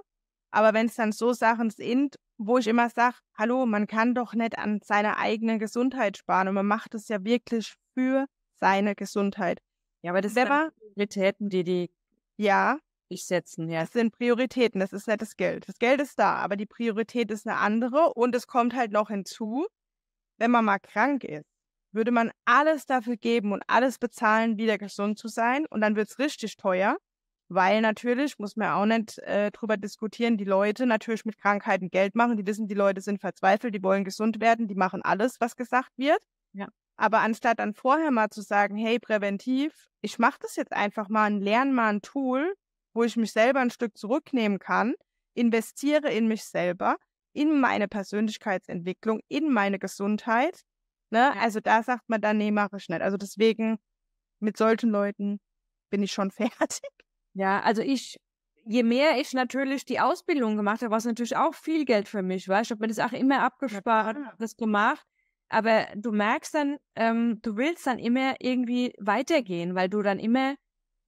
Aber wenn es dann so Sachen sind, wo ich immer sage, hallo, man kann doch nicht an seiner eigenen Gesundheit sparen und man macht es ja wirklich für seine Gesundheit. Ja, aber das sind Prioritäten, die die ja ich setzen. Ja, es sind Prioritäten, das ist nicht das Geld. Das Geld ist da, aber die Priorität ist eine andere und es kommt halt noch hinzu, wenn man mal krank ist, würde man alles dafür geben und alles bezahlen, wieder gesund zu sein und dann wird es richtig teuer, weil natürlich, muss man auch nicht äh, drüber diskutieren, die Leute natürlich mit Krankheiten Geld machen, die wissen, die Leute sind verzweifelt, die wollen gesund werden, die machen alles, was gesagt wird. Ja. Aber anstatt dann vorher mal zu sagen, hey, präventiv, ich mache das jetzt einfach mal und lerne mal ein Tool, wo ich mich selber ein Stück zurücknehmen kann, investiere in mich selber, in meine Persönlichkeitsentwicklung, in meine Gesundheit. Ne? Also da sagt man dann, nee, mache ich nicht. Also deswegen, mit solchen Leuten bin ich schon fertig. Ja, also ich, je mehr ich natürlich die Ausbildung gemacht habe, war es natürlich auch viel Geld für mich, weißt du, ich habe mir das auch immer abgespart, ja. das gemacht. Aber du merkst dann, ähm, du willst dann immer irgendwie weitergehen, weil du dann immer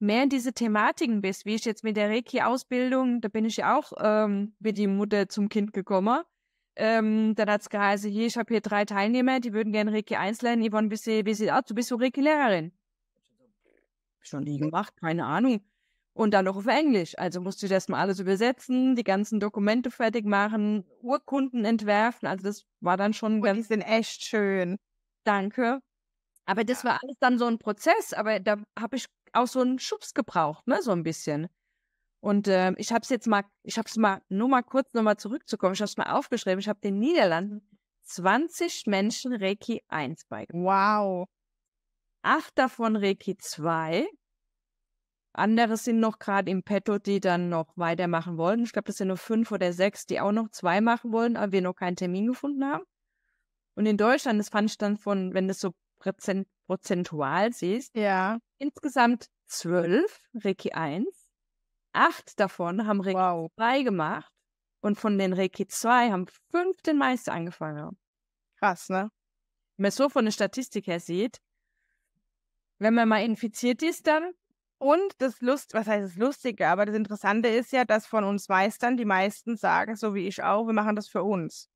mehr in diese Thematiken bist, wie ich jetzt mit der Reiki-Ausbildung, da bin ich ja auch ähm, mit die Mutter zum Kind gekommen. Ähm, dann es geheißen, hier, ich habe hier drei Teilnehmer, die würden gerne Reiki 1 lernen. Yvonne, bist du, bist du, ah, du bist so Reiki-Lehrerin. Schon nie gemacht, keine Ahnung. Und dann noch auf Englisch. Also musste ich erstmal alles übersetzen, die ganzen Dokumente fertig machen, Urkunden entwerfen. Also das war dann schon oh, ganz. Die sind echt schön. Danke. Aber das war alles dann so ein Prozess. Aber da habe ich auch so einen Schubs gebraucht, ne, so ein bisschen. Und äh, ich habe es jetzt mal, ich habe es mal, nur mal kurz nochmal zurückzukommen, ich habe es mal aufgeschrieben, ich habe den Niederlanden 20 Menschen Reiki 1 beigebracht. Wow. Acht davon Reiki 2. Andere sind noch gerade im Petto, die dann noch weitermachen wollen. Ich glaube, das sind nur fünf oder sechs, die auch noch zwei machen wollen, aber wir noch keinen Termin gefunden haben. Und in Deutschland, das fand ich dann von, wenn das so Präsent, prozentual siehst, ja. insgesamt zwölf Reiki 1. Acht davon haben Reiki wow. gemacht und von den Reiki 2 haben fünf den Meister angefangen. Krass, ne? Wenn man so von der Statistik her sieht, wenn man mal infiziert ist, dann und das Lust, was heißt das Lustige, aber das Interessante ist ja, dass von uns Meistern die meisten sagen, so wie ich auch, wir machen das für uns.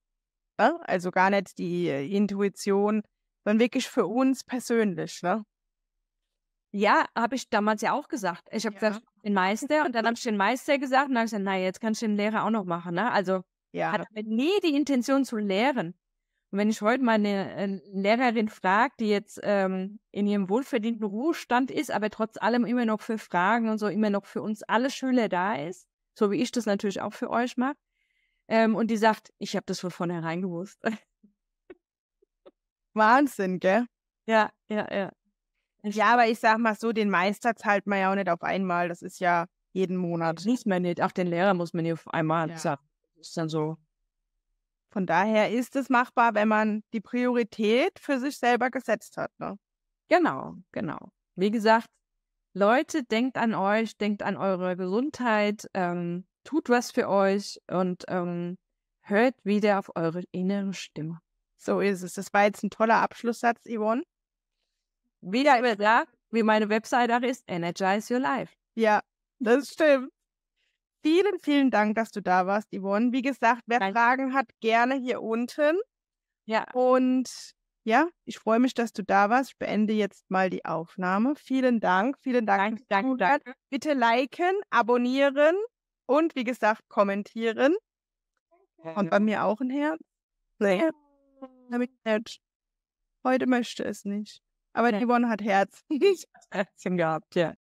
Ne? Also gar nicht die Intuition, sondern wirklich für uns persönlich. Ne? Ja, habe ich damals ja auch gesagt. Ich habe ja. gesagt, den Meister und dann habe ich den Meister gesagt und dann habe ich gesagt, naja, jetzt kannst du den Lehrer auch noch machen. Ne? Also ja. hatte nie die Intention zu lehren. Und wenn ich heute meine äh, Lehrerin frage, die jetzt ähm, in ihrem wohlverdienten Ruhestand ist, aber trotz allem immer noch für Fragen und so immer noch für uns alle Schüler da ist, so wie ich das natürlich auch für euch mache, ähm, und die sagt, ich habe das von vornherein gewusst. Wahnsinn, gell? Ja, ja, ja. Ja, aber ich sag mal so, den Meister zahlt man ja auch nicht auf einmal. Das ist ja jeden Monat. Muss man nicht, auch den Lehrer muss man nicht auf einmal ja. zahlen. Das ist dann so. Von daher ist es machbar, wenn man die Priorität für sich selber gesetzt hat. Ne? Genau, genau. Wie gesagt, Leute, denkt an euch, denkt an eure Gesundheit, ähm, tut was für euch und ähm, hört wieder auf eure innere Stimme. So ist es. Das war jetzt ein toller Abschlusssatz, Yvonne. Wieder immer da, wie meine Website auch ist, Energize Your Life. Ja, das stimmt. Vielen, vielen Dank, dass du da warst, Yvonne. Wie gesagt, wer Danke. Fragen hat, gerne hier unten. Ja. Und ja, ich freue mich, dass du da warst. Ich beende jetzt mal die Aufnahme. Vielen Dank, vielen Dank. Danke, danke, Bitte liken, abonnieren und wie gesagt kommentieren. Und bei mir auch ein Herz. Naja. Hm, damit ich gesagt, heute möchte es nicht. Aber ja. die Yvonne hat Herz. Herzchen gehabt, ja.